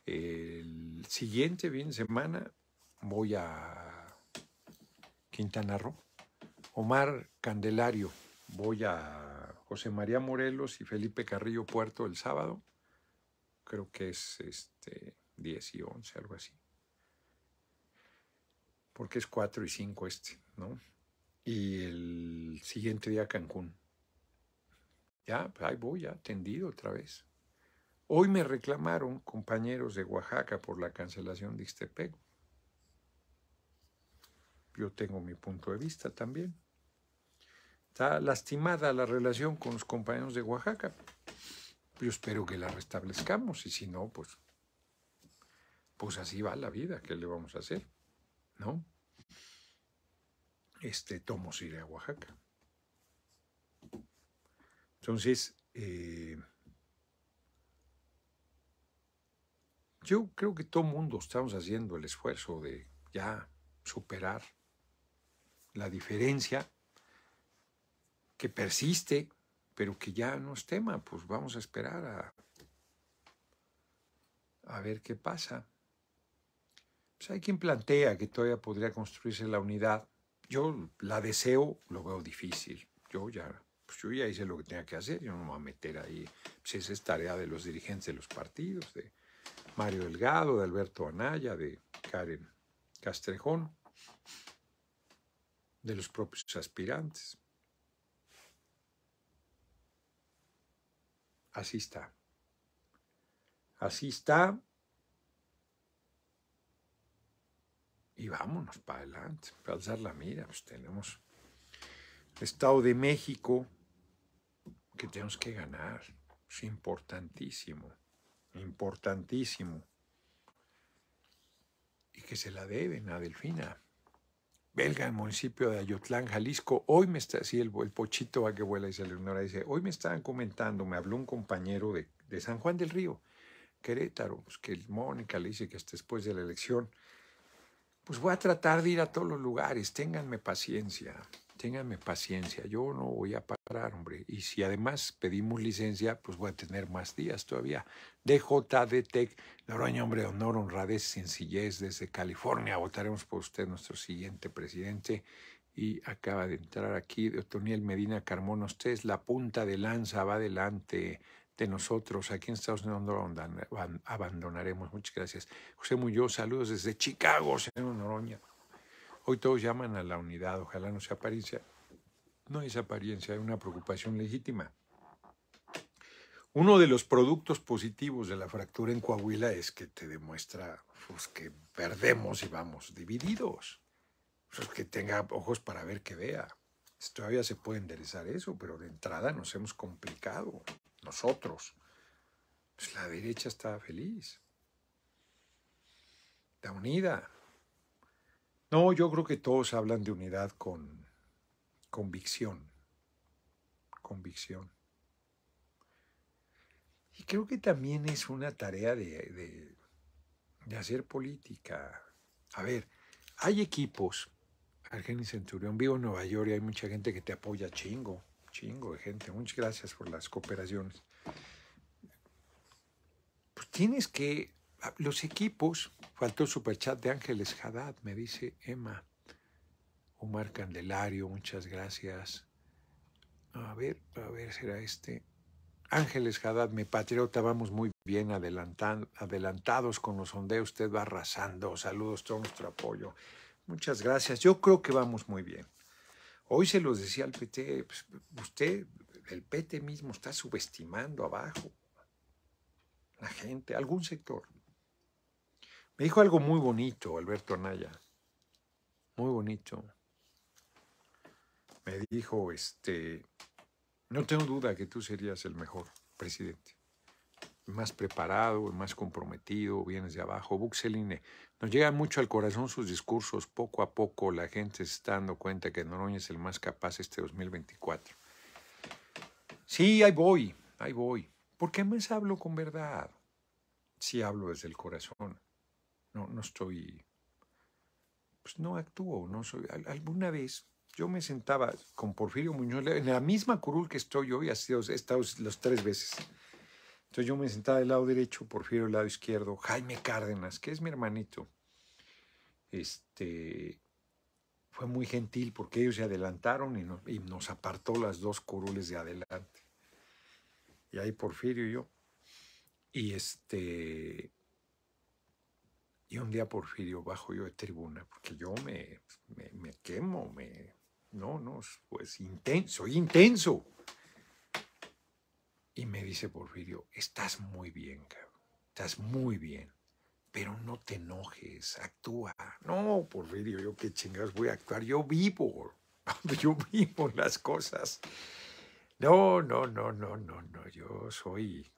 El siguiente fin semana voy a Quintana Roo. Omar Candelario, voy a José María Morelos y Felipe Carrillo Puerto el sábado. Creo que es este 10 y 11, algo así. Porque es 4 y 5 este, ¿no? Y el siguiente día Cancún. Ya, pues, ahí voy, ya, tendido otra vez. Hoy me reclamaron compañeros de Oaxaca por la cancelación de Ixtepec. Yo tengo mi punto de vista también. Está lastimada la relación con los compañeros de Oaxaca. Yo espero que la restablezcamos y si no, pues pues así va la vida, ¿qué le vamos a hacer? ¿No? Este tomo se a Oaxaca. Entonces, eh, yo creo que todo mundo estamos haciendo el esfuerzo de ya superar la diferencia que persiste, pero que ya no es tema, pues vamos a esperar a ver qué pasa. Pues, hay quien plantea que todavía podría construirse la unidad. Yo la deseo, lo veo difícil. Yo ya, pues, yo ya hice lo que tenía que hacer, yo no me voy a meter ahí. Pues, esa es tarea de los dirigentes de los partidos, de Mario Delgado, de Alberto Anaya, de Karen Castrejón, de los propios aspirantes. Así está. Así está y vámonos para adelante, para alzar la mira. Pues tenemos el Estado de México que tenemos que ganar. Es importantísimo, importantísimo. Y que se la deben a Delfina. Belga, el municipio de Ayotlán, Jalisco. Hoy me está, sí, el, pochito va que vuela, dice Leonora, dice, hoy me estaban comentando, me habló un compañero de, San Juan del Río, Querétaro, pues que el Mónica le dice que hasta después de la elección pues voy a tratar de ir a todos los lugares. Ténganme paciencia, ténganme paciencia. Yo no voy a parar, hombre. Y si además pedimos licencia, pues voy a tener más días todavía. DTEC, Tech, Noroña, hombre, honor, honradez, sencillez desde California. Votaremos por usted, nuestro siguiente presidente. Y acaba de entrar aquí Otoniel Medina Carmona. Usted es la punta de lanza, va adelante de nosotros aquí en Estados Unidos no abandonaremos. Muchas gracias. José Muñoz, saludos desde Chicago, señor Noroña. Hoy todos llaman a la unidad, ojalá no sea apariencia. No es apariencia, hay una preocupación legítima. Uno de los productos positivos de la fractura en Coahuila es que te demuestra pues, que perdemos y vamos divididos. Pues, que tenga ojos para ver que vea. Todavía se puede enderezar eso, pero de entrada nos hemos complicado nosotros, pues la derecha está feliz, está unida. No, yo creo que todos hablan de unidad con convicción, convicción. Y creo que también es una tarea de, hacer política. A ver, hay equipos. Argenis Centurión, vivo en Nueva York y hay mucha gente que te apoya chingo chingo de gente. Muchas gracias por las cooperaciones. Pues tienes que. Los equipos. Faltó superchat de Ángeles Haddad, me dice Emma. Omar Candelario, muchas gracias. A ver, a ver, será este. Ángeles Haddad, mi patriota, vamos muy bien adelantados con los sondeos, usted va arrasando. Saludos, todo nuestro apoyo. Muchas gracias. Yo creo que vamos muy bien. Hoy se los decía al PT, pues, usted, el PT mismo está subestimando abajo la gente, algún sector. Me dijo algo muy bonito Alberto Anaya, muy bonito. Me dijo, este, no tengo duda que tú serías el mejor presidente, más preparado, más comprometido, vienes de abajo. Buxeline, nos llegan mucho al corazón sus discursos. Poco a poco la gente se está dando cuenta que Noroña es el más capaz este 2024. Sí, ahí voy, ahí voy. Porque más hablo con verdad. Sí hablo desde el corazón. No, no estoy... Pues no actúo, no soy... Alguna vez yo me sentaba con Porfirio Muñoz en la misma curul que estoy hoy, sido, he estado las tres veces. Entonces yo me sentaba del lado derecho, Porfirio del lado izquierdo, Jaime Cárdenas, que es mi hermanito. Este fue muy gentil porque ellos se adelantaron y, nos apartó las dos curules de adelante. Y ahí Porfirio y yo. Y este y un día Porfirio bajo yo de tribuna, porque yo me, me, quemo, me, no, no, pues intenso, soy intenso. Y me dice Porfirio, estás muy bien, cabrón, estás muy bien, pero no te enojes, actúa. No, Porfirio, yo qué chingados voy a actuar, yo vivo, yo vivo las cosas. No, no, no, no, no, no, yo soy,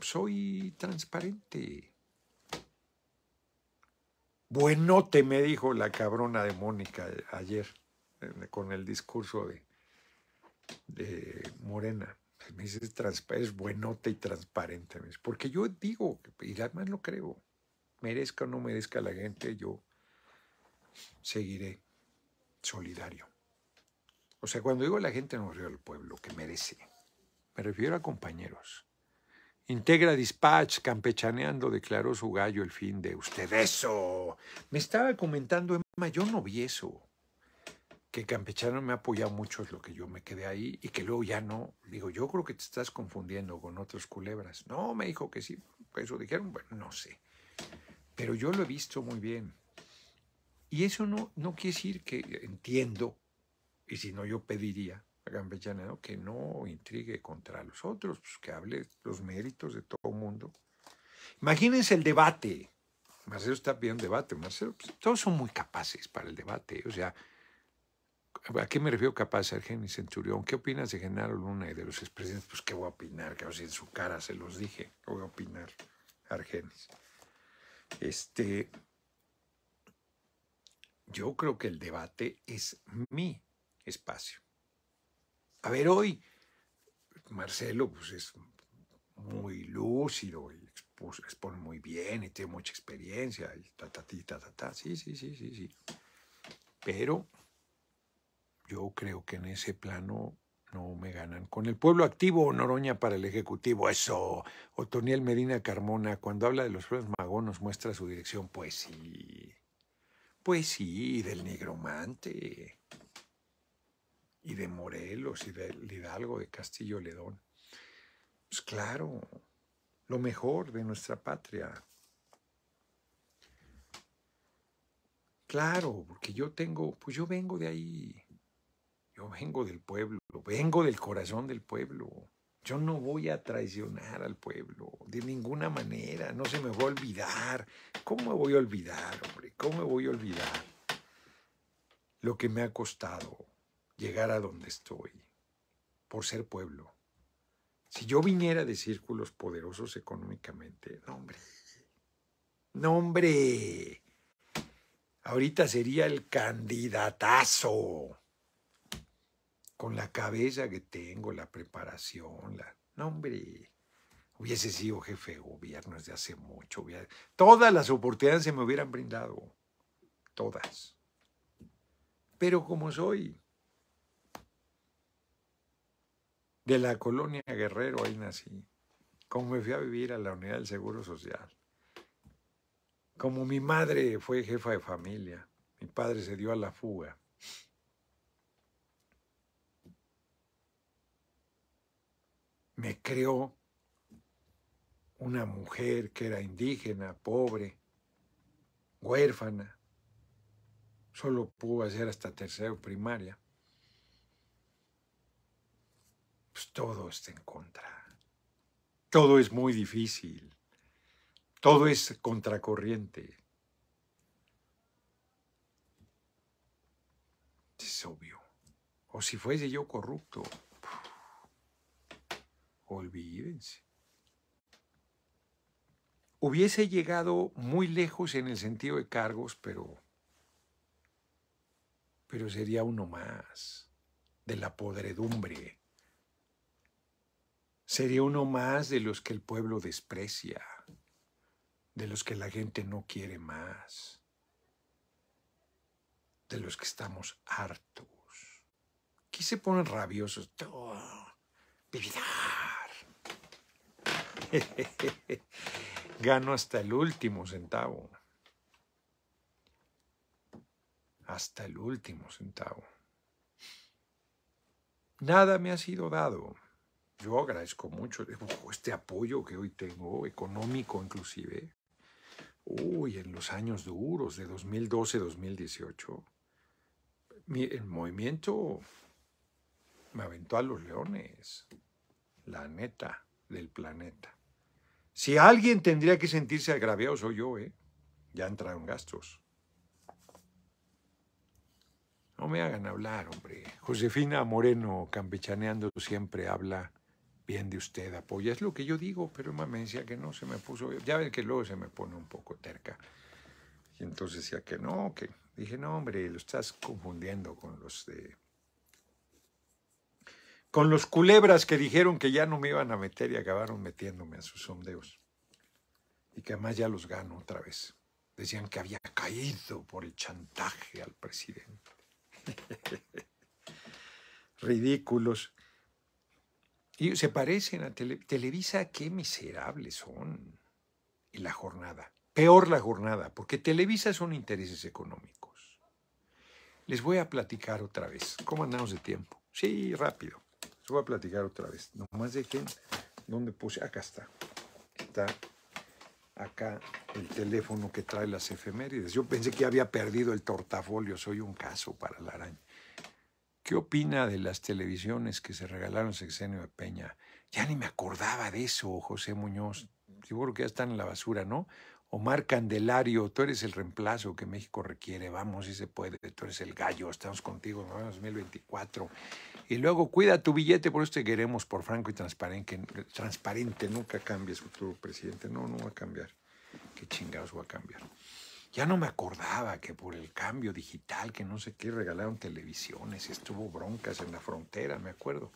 soy transparente. Buenote, me dijo la cabrona de Mónica ayer eh, con el discurso de de Morena. Me es, es buenote y transparente. Porque yo digo, y además lo creo, merezca o no merezca la gente, yo seguiré solidario. O sea, cuando digo la gente, no río refiero al pueblo, que merece. Me refiero a compañeros. Integra Dispatch, campechaneando, declaró su gallo el fin de usted. ¡Eso! Me estaba comentando, Emma, yo no vi eso que Campechano me ha apoyado mucho, es lo que yo me quedé ahí, y que luego ya no, digo, yo creo que te estás confundiendo con otras culebras. No, me dijo que sí, eso dijeron, bueno, no sé. Pero yo lo he visto muy bien. Y eso no, no quiere decir que entiendo, y si no yo pediría a Campechano que no intrigue contra los otros, pues que hable los méritos de todo el mundo. Imagínense el debate. Marcelo está pidiendo debate, Marcelo, pues, todos son muy capaces para el debate, o sea, ¿A qué me refiero capaz, Argenis Centurión? ¿Qué opinas de Genaro Luna y de los expresidentes? Pues qué voy a opinar, que si en su cara se los dije, ¿qué voy a opinar, Argenis. Este, yo creo que el debate es mi espacio. A ver, hoy Marcelo pues es muy lúcido y expone muy bien y tiene mucha experiencia Sí, sí, sí, sí, sí. Pero yo creo que en ese plano no me ganan. Con el pueblo activo, Noroña para el Ejecutivo, eso. Otoniel Medina Carmona, cuando habla de los pueblos Magón, nos muestra su dirección. Pues sí. Pues sí, del Negromante, Y de Morelos, y del Hidalgo, de Castillo Ledón. Pues claro, lo mejor de nuestra patria. Claro, porque yo tengo, pues yo vengo de ahí. Yo vengo del pueblo, vengo del corazón del pueblo. Yo no voy a traicionar al pueblo de ninguna manera, no se me va a olvidar. ¿Cómo me voy a olvidar, hombre? ¿Cómo me voy a olvidar lo que me ha costado llegar a donde estoy por ser pueblo? Si yo viniera de círculos poderosos económicamente, no, hombre, no, hombre, ahorita sería el candidatazo con la cabeza que tengo, la preparación, la... No, hombre, hubiese sido jefe de gobierno desde hace mucho. Todas las oportunidades se me hubieran brindado, todas. Pero como soy de la colonia Guerrero, ahí nací, como me fui a vivir a la unidad del Seguro Social, como mi madre fue jefa de familia, mi padre se dio a la fuga me creó una mujer que era indígena, pobre, huérfana, solo pudo hacer hasta tercero primaria. Pues todo está en contra. Todo es muy difícil. Todo es contracorriente. Es obvio. O si fuese yo corrupto. Olvídense. Hubiese llegado muy lejos en el sentido de cargos, pero, pero sería uno más de la podredumbre. Sería uno más de los que el pueblo desprecia, de los que la gente no quiere más, de los que estamos hartos. Aquí se ponen rabiosos. ¡Oh! Gano hasta el último centavo. Hasta el último centavo. Nada me ha sido dado. Yo agradezco mucho oh, este apoyo que hoy tengo, económico inclusive. Uy, en los años duros de 2012-2018, el movimiento me aventó a los leones, la neta del planeta. Si alguien tendría que sentirse agraviado soy yo, ¿eh? Ya entraron gastos. No me hagan hablar, hombre. Josefina Moreno, campechaneando, siempre habla bien de usted, apoya. Es lo que yo digo, pero mamá me decía que no, se me puso... Ya ven que luego se me pone un poco terca. Y entonces decía que no, que... Dije, no, hombre, lo estás confundiendo con los de con los culebras que dijeron que ya no me iban a meter y acabaron metiéndome a sus sondeos. Y que además ya los gano otra vez. Decían que había caído por el chantaje al presidente. Ridículos. Y se parecen a Televisa, qué miserables son. Y la jornada. Peor la jornada, porque Televisa son intereses económicos. Les voy a platicar otra vez. ¿Cómo andamos de tiempo? Sí, rápido voy a platicar otra vez. Nomás dejen donde puse. Acá está. Está acá el teléfono que trae las efemérides. Yo pensé que había perdido el tortafolio. Soy un caso para la araña. ¿Qué opina de las televisiones que se regalaron sexenio de Peña? Ya ni me acordaba de eso, José Muñoz. seguro que ya están en la basura, ¿no? Omar Candelario, tú eres el reemplazo que México requiere, vamos, si se puede, tú eres el gallo, estamos contigo en 2024. Y luego cuida tu billete, por eso te queremos por franco y transparente, transparente, nunca cambies, futuro presidente, no, no va a cambiar, qué chingados va a cambiar. Ya no me acordaba que por el cambio digital, que no sé qué, regalaron televisiones, estuvo broncas en la frontera, me acuerdo.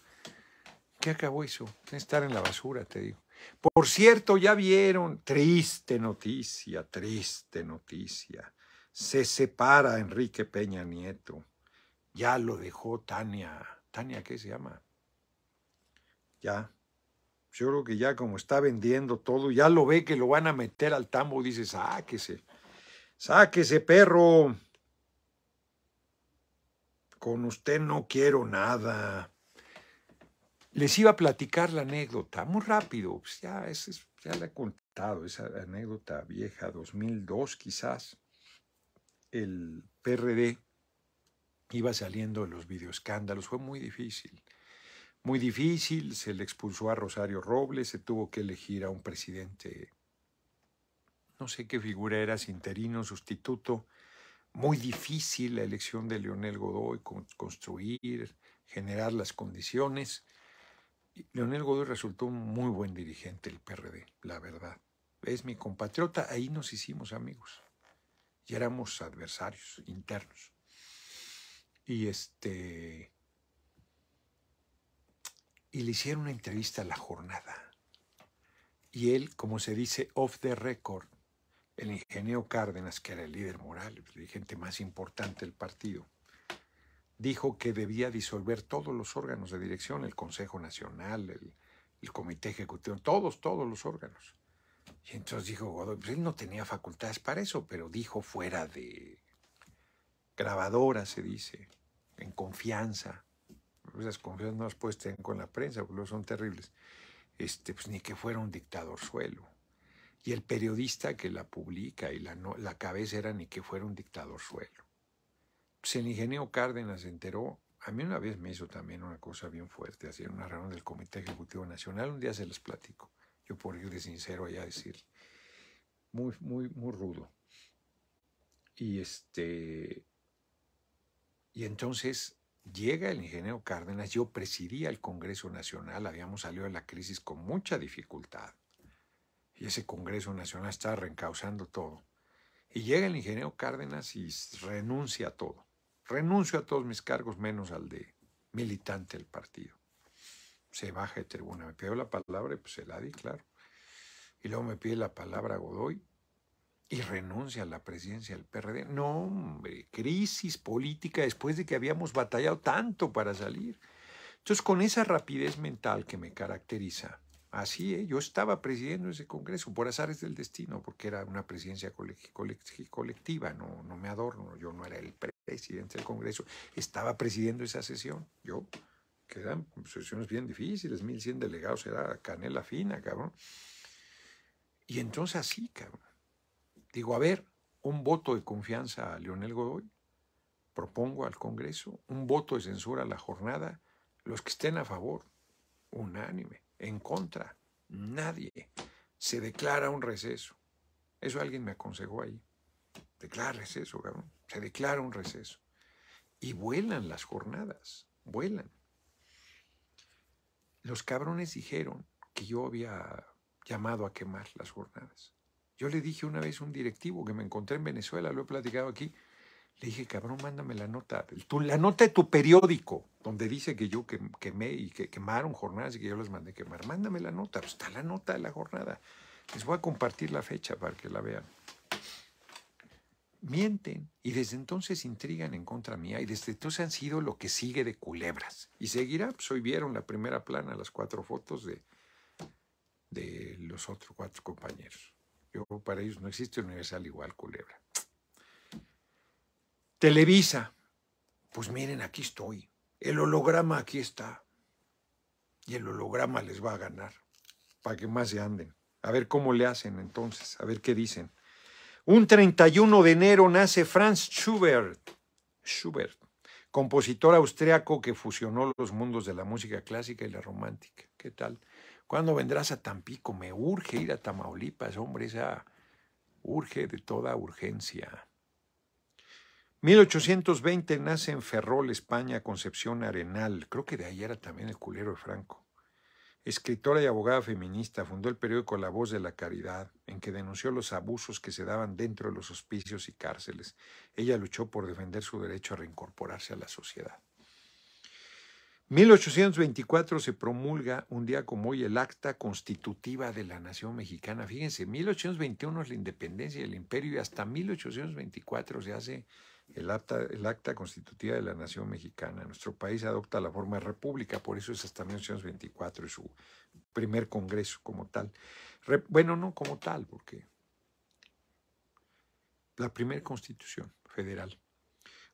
¿Qué acabó eso? Tiene estar en la basura, te digo. Por cierto, ya vieron, triste noticia, triste noticia. Se separa Enrique Peña Nieto. Ya lo dejó Tania. Tania, ¿qué se llama? Ya. Yo creo que ya como está vendiendo todo, ya lo ve que lo van a meter al tambo, dice, sáquese, sáquese perro. Con usted no quiero nada les iba a platicar la anécdota, muy rápido, pues, ya, ya la he contado, esa anécdota vieja, 2002 quizás, el PRD iba saliendo de los videoescándalos, fue muy difícil, muy difícil, se le expulsó a Rosario Robles, se tuvo que elegir a un presidente, no sé qué figura era, interino, sustituto, muy difícil la elección de Leonel Godoy, construir, generar las condiciones, Leonel Godoy resultó un muy buen dirigente el PRD, la verdad. Es mi compatriota, ahí nos hicimos amigos. Y éramos adversarios internos. Y este. Y le hicieron una entrevista a la jornada. Y él, como se dice, off the record, el ingeniero Cárdenas, que era el líder moral, el dirigente más importante del partido, dijo que debía disolver todos los órganos de dirección, el Consejo Nacional, el, Comité Ejecutivo, todos, todos los órganos. Y entonces dijo Godoy, pues, él no tenía facultades para eso, pero dijo fuera de grabadora, se dice, en confianza. Esas pues, confianzas no las puedes con la prensa, porque son terribles. Este, pues, ni que fuera un dictador suelo. Y el periodista que la publica y la, la cabeza era ni que fuera un dictador suelo el ingeniero Cárdenas se enteró. A mí una vez me hizo también una cosa bien fuerte, en una reunión del Comité Ejecutivo Nacional, un día se les platico, yo por ir de sincero allá a decir, muy, muy, muy rudo. Y este, y entonces llega el ingeniero Cárdenas, yo presidía el Congreso Nacional, habíamos salido de la crisis con mucha dificultad, y ese Congreso Nacional está reencauzando todo. Y llega el ingeniero Cárdenas y renuncia a todo renuncio a todos mis cargos menos al de militante del partido. Se baja de tribuna, me pide la palabra pues se la di, claro. Y luego me pide la palabra Godoy y renuncia a la presidencia del PRD. No, hombre, crisis política después de que habíamos batallado tanto para salir. Entonces, con esa rapidez mental que me caracteriza, así, ¿eh? yo estaba presidiendo ese Congreso por azares del destino, porque era una presidencia colectiva, no, no me adorno, yo no era el presidente presidente del Congreso, estaba presidiendo esa sesión, yo, que eran sesiones bien difíciles, 1100 delegados, era canela fina, cabrón. Y entonces así, cabrón. Digo, a ver, un voto de confianza a Leonel Godoy, propongo al Congreso, un voto de censura a la jornada, los que estén a favor, unánime, en contra, nadie. Se declara un receso. Eso alguien me aconsejó ahí. Declara receso, cabrón se declara un receso. Y vuelan las jornadas, vuelan. Los cabrones dijeron que yo había llamado a quemar las jornadas. Yo le dije una vez a un directivo que me encontré en Venezuela, lo he platicado aquí, le dije, cabrón, mándame la nota, la nota de tu periódico, donde dice que yo quemé y que quemaron jornadas y que yo las mandé a quemar. Mándame la nota, pues, está la nota de la jornada. Les voy a compartir la fecha para que la vean mienten y desde entonces intrigan en contra mía y desde entonces han sido lo que sigue de culebras. Y seguirá, pues hoy vieron la primera plana, las cuatro fotos de, de los otros cuatro compañeros. Yo, para ellos no existe universal igual culebra. Televisa, pues miren, aquí estoy. El holograma aquí está. Y el holograma les va a ganar, para que más se anden. A ver cómo le hacen entonces, a ver qué dicen. Un 31 de enero nace Franz Schubert, Schubert, compositor austriaco que fusionó los mundos de la música clásica y la romántica. ¿Qué tal? ¿Cuándo vendrás a Tampico? Me urge ir a Tamaulipas, hombre, esa urge de toda urgencia. 1820 nace en Ferrol, España, Concepción Arenal. Creo que de ahí era también el culero de Franco. Escritora y abogada feminista, fundó el periódico La Voz de la Caridad que denunció los abusos que se daban dentro de los hospicios y cárceles. Ella luchó por defender su derecho a reincorporarse a la sociedad. 1824 se promulga un día como hoy el Acta Constitutiva de la Nación Mexicana. Fíjense, 1821 es la independencia del imperio y hasta 1824 se hace el acta, constitutiva de la Nación Mexicana. Nuestro país adopta la forma de república, por eso es hasta 1924 y su primer congreso como tal. bueno, no como tal, porque la primera constitución federal.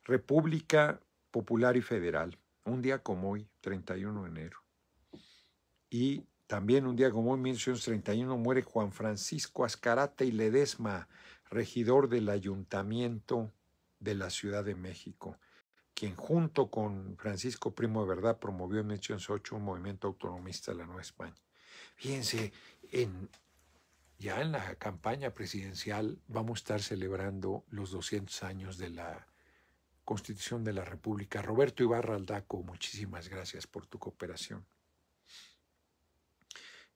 República Popular y Federal, un día como hoy, 31 de enero. Y también un día como hoy, 1931, muere Juan Francisco Azcarate y Ledesma, regidor del ayuntamiento de la Ciudad de México, quien junto con Francisco Primo de Verdad promovió en 1808 un movimiento autonomista de la Nueva España. Fíjense, en, ya en la campaña presidencial vamos a estar celebrando los 200 años de la Constitución de la República. Roberto Ibarra Aldaco, muchísimas gracias por tu cooperación.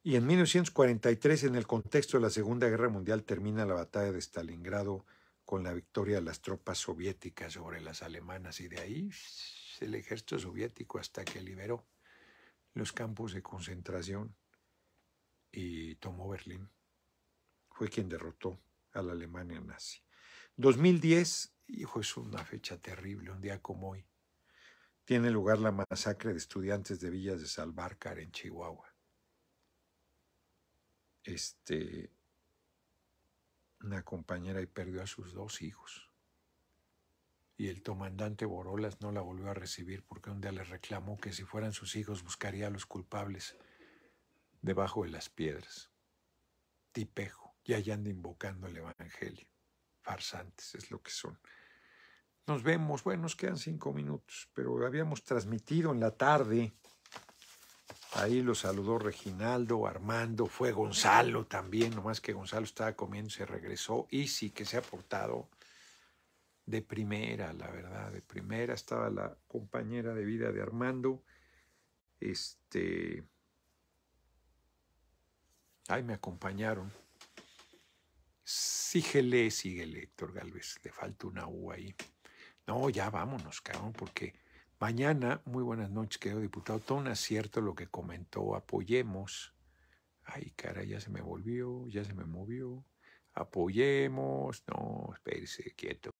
Y en 1943, en el contexto de la Segunda Guerra Mundial, termina la batalla de Stalingrado con la victoria de las tropas soviéticas sobre las alemanas y de ahí el ejército soviético hasta que liberó los campos de concentración y tomó Berlín. Fue quien derrotó a la Alemania nazi. 2010, hijo, es una fecha terrible, un día como hoy. Tiene lugar la masacre de estudiantes de Villas de Salvarcar en Chihuahua. Este, una compañera y perdió a sus dos hijos. Y el comandante Borolas no la volvió a recibir porque un día le reclamó que si fueran sus hijos buscaría a los culpables debajo de las piedras. Tipejo, y allá anda invocando el Evangelio. Farsantes es lo que son. Nos vemos, bueno, nos quedan cinco minutos, pero habíamos transmitido en la tarde. Ahí lo saludó Reginaldo, Armando, fue Gonzalo también, nomás que Gonzalo estaba comiendo, se regresó. Y sí que se ha portado de primera, la verdad, de primera. Estaba la compañera de vida de Armando. Este. Ahí me acompañaron. Síguele, síguele, Héctor Galvez. Le falta una U ahí. No, ya vámonos, cabrón, porque Mañana, muy buenas noches, querido diputado. Todo un acierto lo que comentó, apoyemos. Ay, cara, ya se me volvió, ya se me movió. Apoyemos, no, espérese quieto.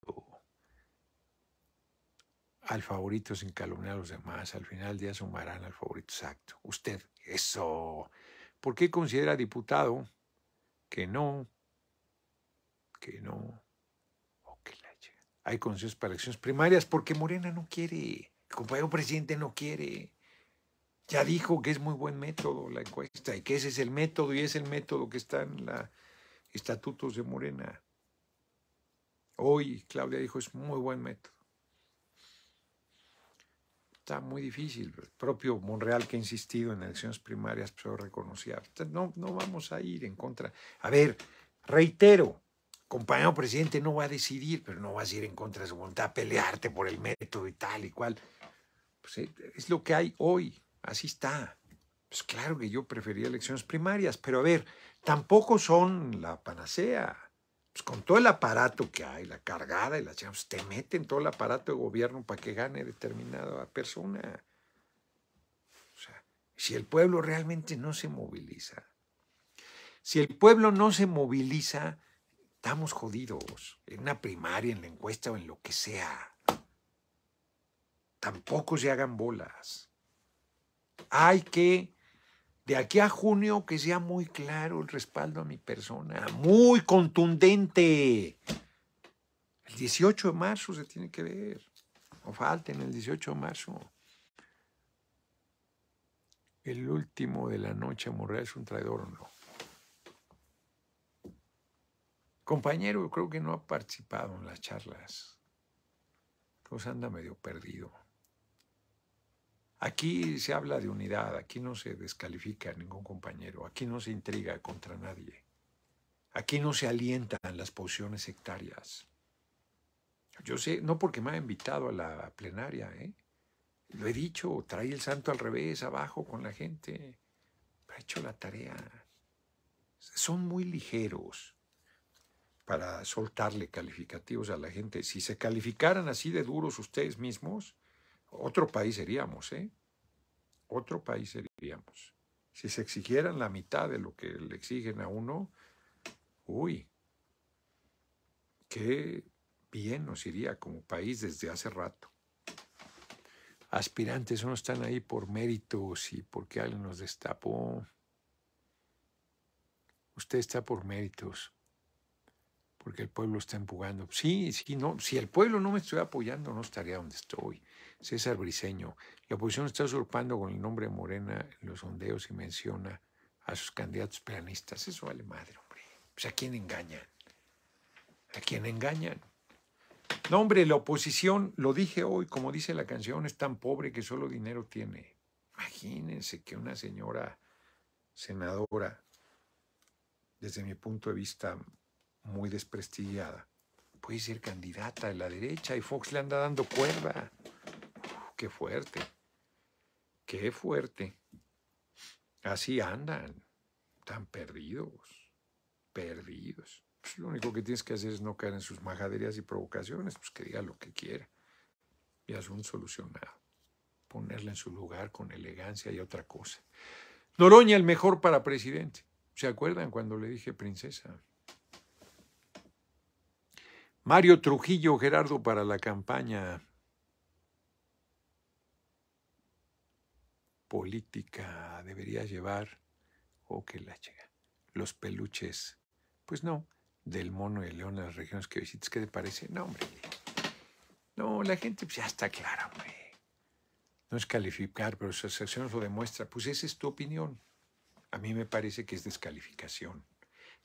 Al favorito sin calumniar a los demás, al final del día sumarán al favorito exacto. Usted, eso. ¿Por qué considera diputado que no? Que no. la Hay consejos para elecciones primarias porque Morena no quiere compañero presidente no quiere. Ya dijo que es muy buen método la encuesta y que ese es el método y es el método que está en los estatutos de Morena. Hoy Claudia dijo es muy buen método. Está muy difícil. El propio Monreal que ha insistido en elecciones primarias, pero pues, reconocía. No, no vamos a ir en contra. A ver, reitero, compañero presidente no va a decidir, pero no vas a ir en contra de su voluntad pelearte por el método y tal y cual. Pues, eh, es lo que hay hoy, así está. Pues claro que yo prefería elecciones primarias, pero a ver, tampoco son la panacea. Pues, con todo el aparato que hay, la cargada y las pues te meten todo el aparato de gobierno para que gane determinada persona. O sea, si el pueblo realmente no se moviliza, si el pueblo no se moviliza, estamos jodidos en una primaria, en la encuesta o en lo que sea tampoco se hagan bolas. Hay que, de aquí a junio, que sea muy claro el respaldo a mi persona, muy contundente. El 18 de marzo se tiene que ver. No falten el 18 de marzo. El último de la noche a es un traidor o no. Compañero, yo creo que no ha participado en las charlas. Entonces anda medio perdido. Aquí se habla de unidad, aquí no se descalifica a ningún compañero, aquí no se intriga contra nadie, aquí no se alientan las posiciones sectarias. Yo sé, no porque me ha invitado a la plenaria, ¿eh? lo he dicho, trae el santo al revés, abajo con la gente, ha hecho la tarea. Son muy ligeros para soltarle calificativos a la gente. Si se calificaran así de duros ustedes mismos, otro país seríamos, ¿eh? Otro país seríamos. Si se exigieran la mitad de lo que le exigen a uno, uy, qué bien nos iría como país desde hace rato. Aspirantes no están ahí por méritos y porque alguien nos destapó. Usted está por méritos, porque el pueblo está empujando. Sí, sí, no. Si el pueblo no me estuviera apoyando, no estaría donde estoy. César Briseño, La oposición está usurpando con el nombre de Morena los sondeos y menciona a sus candidatos planistas. Eso vale madre, hombre. Pues a quién engañan. ¿A quién engañan? No, hombre, la oposición, lo dije hoy, como dice la canción, es tan pobre que solo dinero tiene. Imagínense que una señora senadora, desde mi punto de vista muy desprestigiada, puede ser candidata de la derecha y Fox le anda dando cuerda qué fuerte, qué fuerte. Así andan, tan perdidos, perdidos. Pues, lo único que tienes que hacer es no caer en sus majaderías y provocaciones, pues que diga lo que quiera. Y un solucionado. Ponerla en su lugar con elegancia y otra cosa. Noroña, el mejor para presidente. ¿Se acuerdan cuando le dije princesa? Mario Trujillo Gerardo para la campaña política debería llevar o que la llega. Los peluches, pues no, del mono y el león de las regiones que visites, ¿qué te parece? No, hombre. No, la gente pues, ya está clara, hombre. No es calificar, pero su asociación lo demuestra. Pues esa es tu opinión. A mí me parece que es descalificación.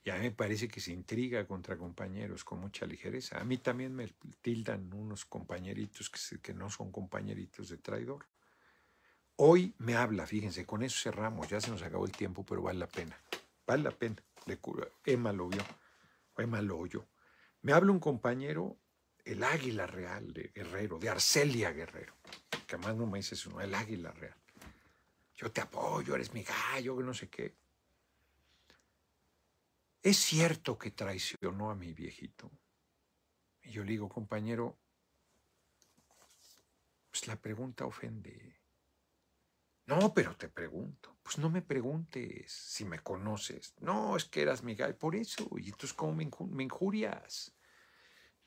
Y a mí me parece que se intriga contra compañeros con mucha ligereza. A mí también me tildan unos compañeritos que, que no son compañeritos de traidor. Hoy me habla, fíjense, con eso cerramos, ya se nos acabó el tiempo, pero vale la pena, vale la pena. Le, Emma lo vio, Emma lo oyó. Me habla un compañero, el águila real de Guerrero, de Arcelia Guerrero, que además no me dice eso, no, el águila real. Yo te apoyo, eres mi gallo, no sé qué. Es cierto que traicionó a mi viejito. Y yo le digo, compañero, pues la pregunta ofende. No, pero te pregunto. Pues no me preguntes si me conoces. No, es que eras mi Por eso. Y entonces, ¿cómo me, me injurias?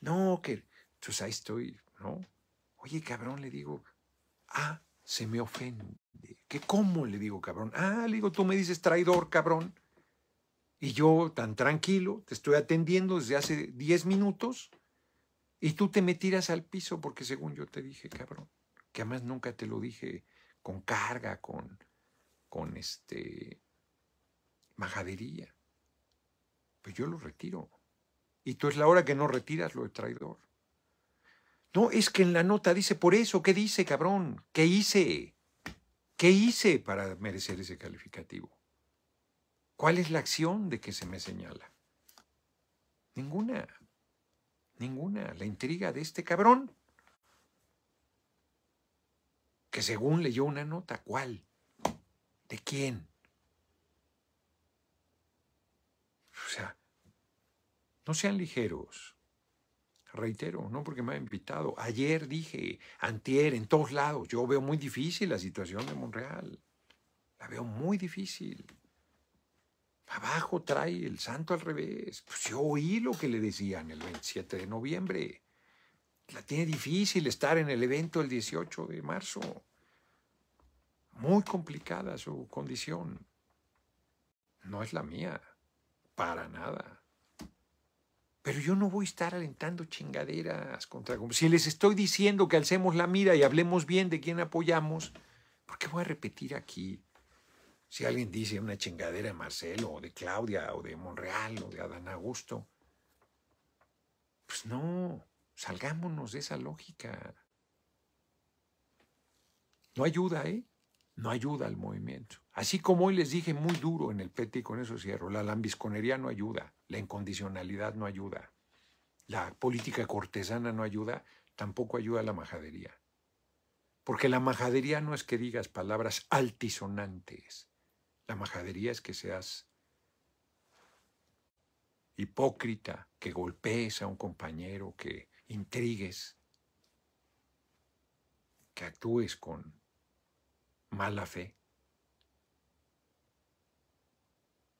No, que. Entonces pues, ahí estoy, ¿no? Oye, cabrón, le digo. Ah, se me ofende. ¿Qué cómo le digo, cabrón? Ah, le digo, tú me dices traidor, cabrón. Y yo, tan tranquilo, te estoy atendiendo desde hace 10 minutos. Y tú te me tiras al piso porque según yo te dije, cabrón. Que además nunca te lo dije con carga, con, con este, majadería. Pues yo lo retiro. Y tú es la hora que no retiras lo de traidor. No, es que en la nota dice, por eso, ¿qué dice, cabrón? ¿Qué hice? ¿Qué hice para merecer ese calificativo? ¿Cuál es la acción de que se me señala? Ninguna. Ninguna. La intriga de este cabrón que según leyó una nota, ¿cuál? ¿De quién? O sea, no sean ligeros. Reitero, no porque me ha invitado. Ayer dije, antier, en todos lados, yo veo muy difícil la situación de Monreal. La veo muy difícil. Abajo trae el santo al revés. Pues yo oí lo que le decían el 27 de noviembre. La tiene difícil estar en el evento el 18 de marzo. Muy complicada su condición. No es la mía, para nada. Pero yo no voy a estar alentando chingaderas contra... Si les estoy diciendo que alcemos la mira y hablemos bien de quién apoyamos, ¿por qué voy a repetir aquí? Si alguien dice una chingadera de Marcelo o de Claudia o de Monreal o de Adán Augusto, pues no. Salgámonos de esa lógica. No ayuda, ¿eh? No ayuda al movimiento. Así como hoy les dije muy duro en el PT, y con eso cierro, la lambisconería no ayuda, la incondicionalidad no ayuda, la política cortesana no ayuda, tampoco ayuda la majadería. Porque la majadería no es que digas palabras altisonantes, la majadería es que seas hipócrita, que golpees a un compañero, que intrigues, que actúes con mala fe.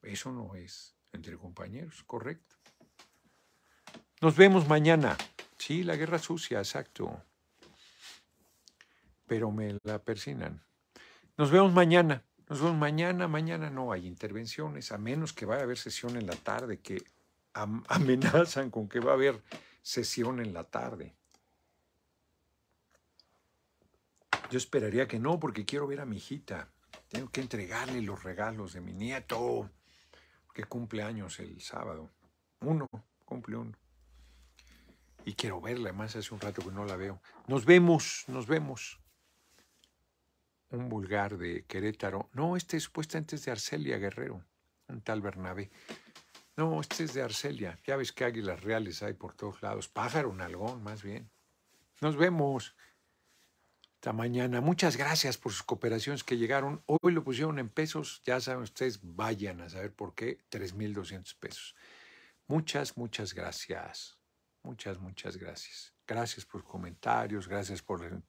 Eso no es entre compañeros, correcto. Nos vemos mañana. Sí, la guerra sucia, exacto. Pero me la persinan. Nos vemos mañana. Nos vemos mañana. Mañana no hay intervenciones, a menos que vaya a haber sesión en la tarde que amenazan con que va a haber sesión en la tarde. Yo esperaría que no, porque quiero ver a mi hijita. Tengo que entregarle los regalos de mi nieto, que cumple años el sábado. Uno, cumple uno. Y quiero verla, además hace un rato que no la veo. Nos vemos, nos vemos. Un vulgar de Querétaro. No, este supuestamente antes de Arcelia Guerrero, un tal Bernabé. No, este es de Arcelia. Ya ves que águilas reales hay por todos lados. Pájaro, algón, más bien. Nos vemos esta mañana. Muchas gracias por sus cooperaciones que llegaron. Hoy lo pusieron en pesos. Ya saben ustedes, vayan a saber por qué. 3.200 pesos. Muchas, muchas gracias. Muchas, muchas gracias. Gracias por comentarios, gracias por,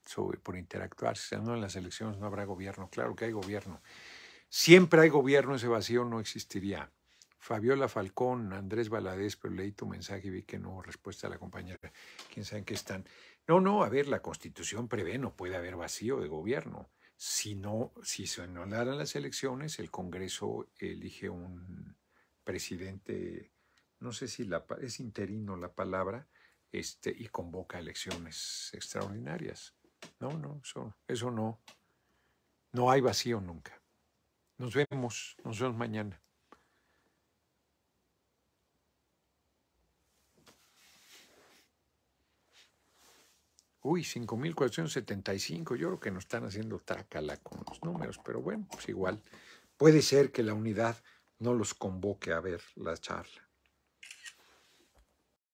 por interactuar. Si no en las elecciones no habrá gobierno. Claro que hay gobierno. Siempre hay gobierno, ese vacío no existiría. Fabiola Falcón, Andrés Valadez, pero leí tu mensaje y vi que no respuesta a la compañera. ¿Quién sabe en qué están? No, no, a ver, la Constitución prevé no puede haber vacío de gobierno. Si no, si se anularan las elecciones, el Congreso elige un presidente, no sé si la, es interino la palabra, este, y convoca elecciones extraordinarias. No, no, eso, eso no. No hay vacío nunca. Nos vemos, nos vemos mañana. Uy, 5.475. Yo creo que nos están haciendo trácala con los números, pero bueno, pues igual. Puede ser que la unidad no los convoque a ver la charla.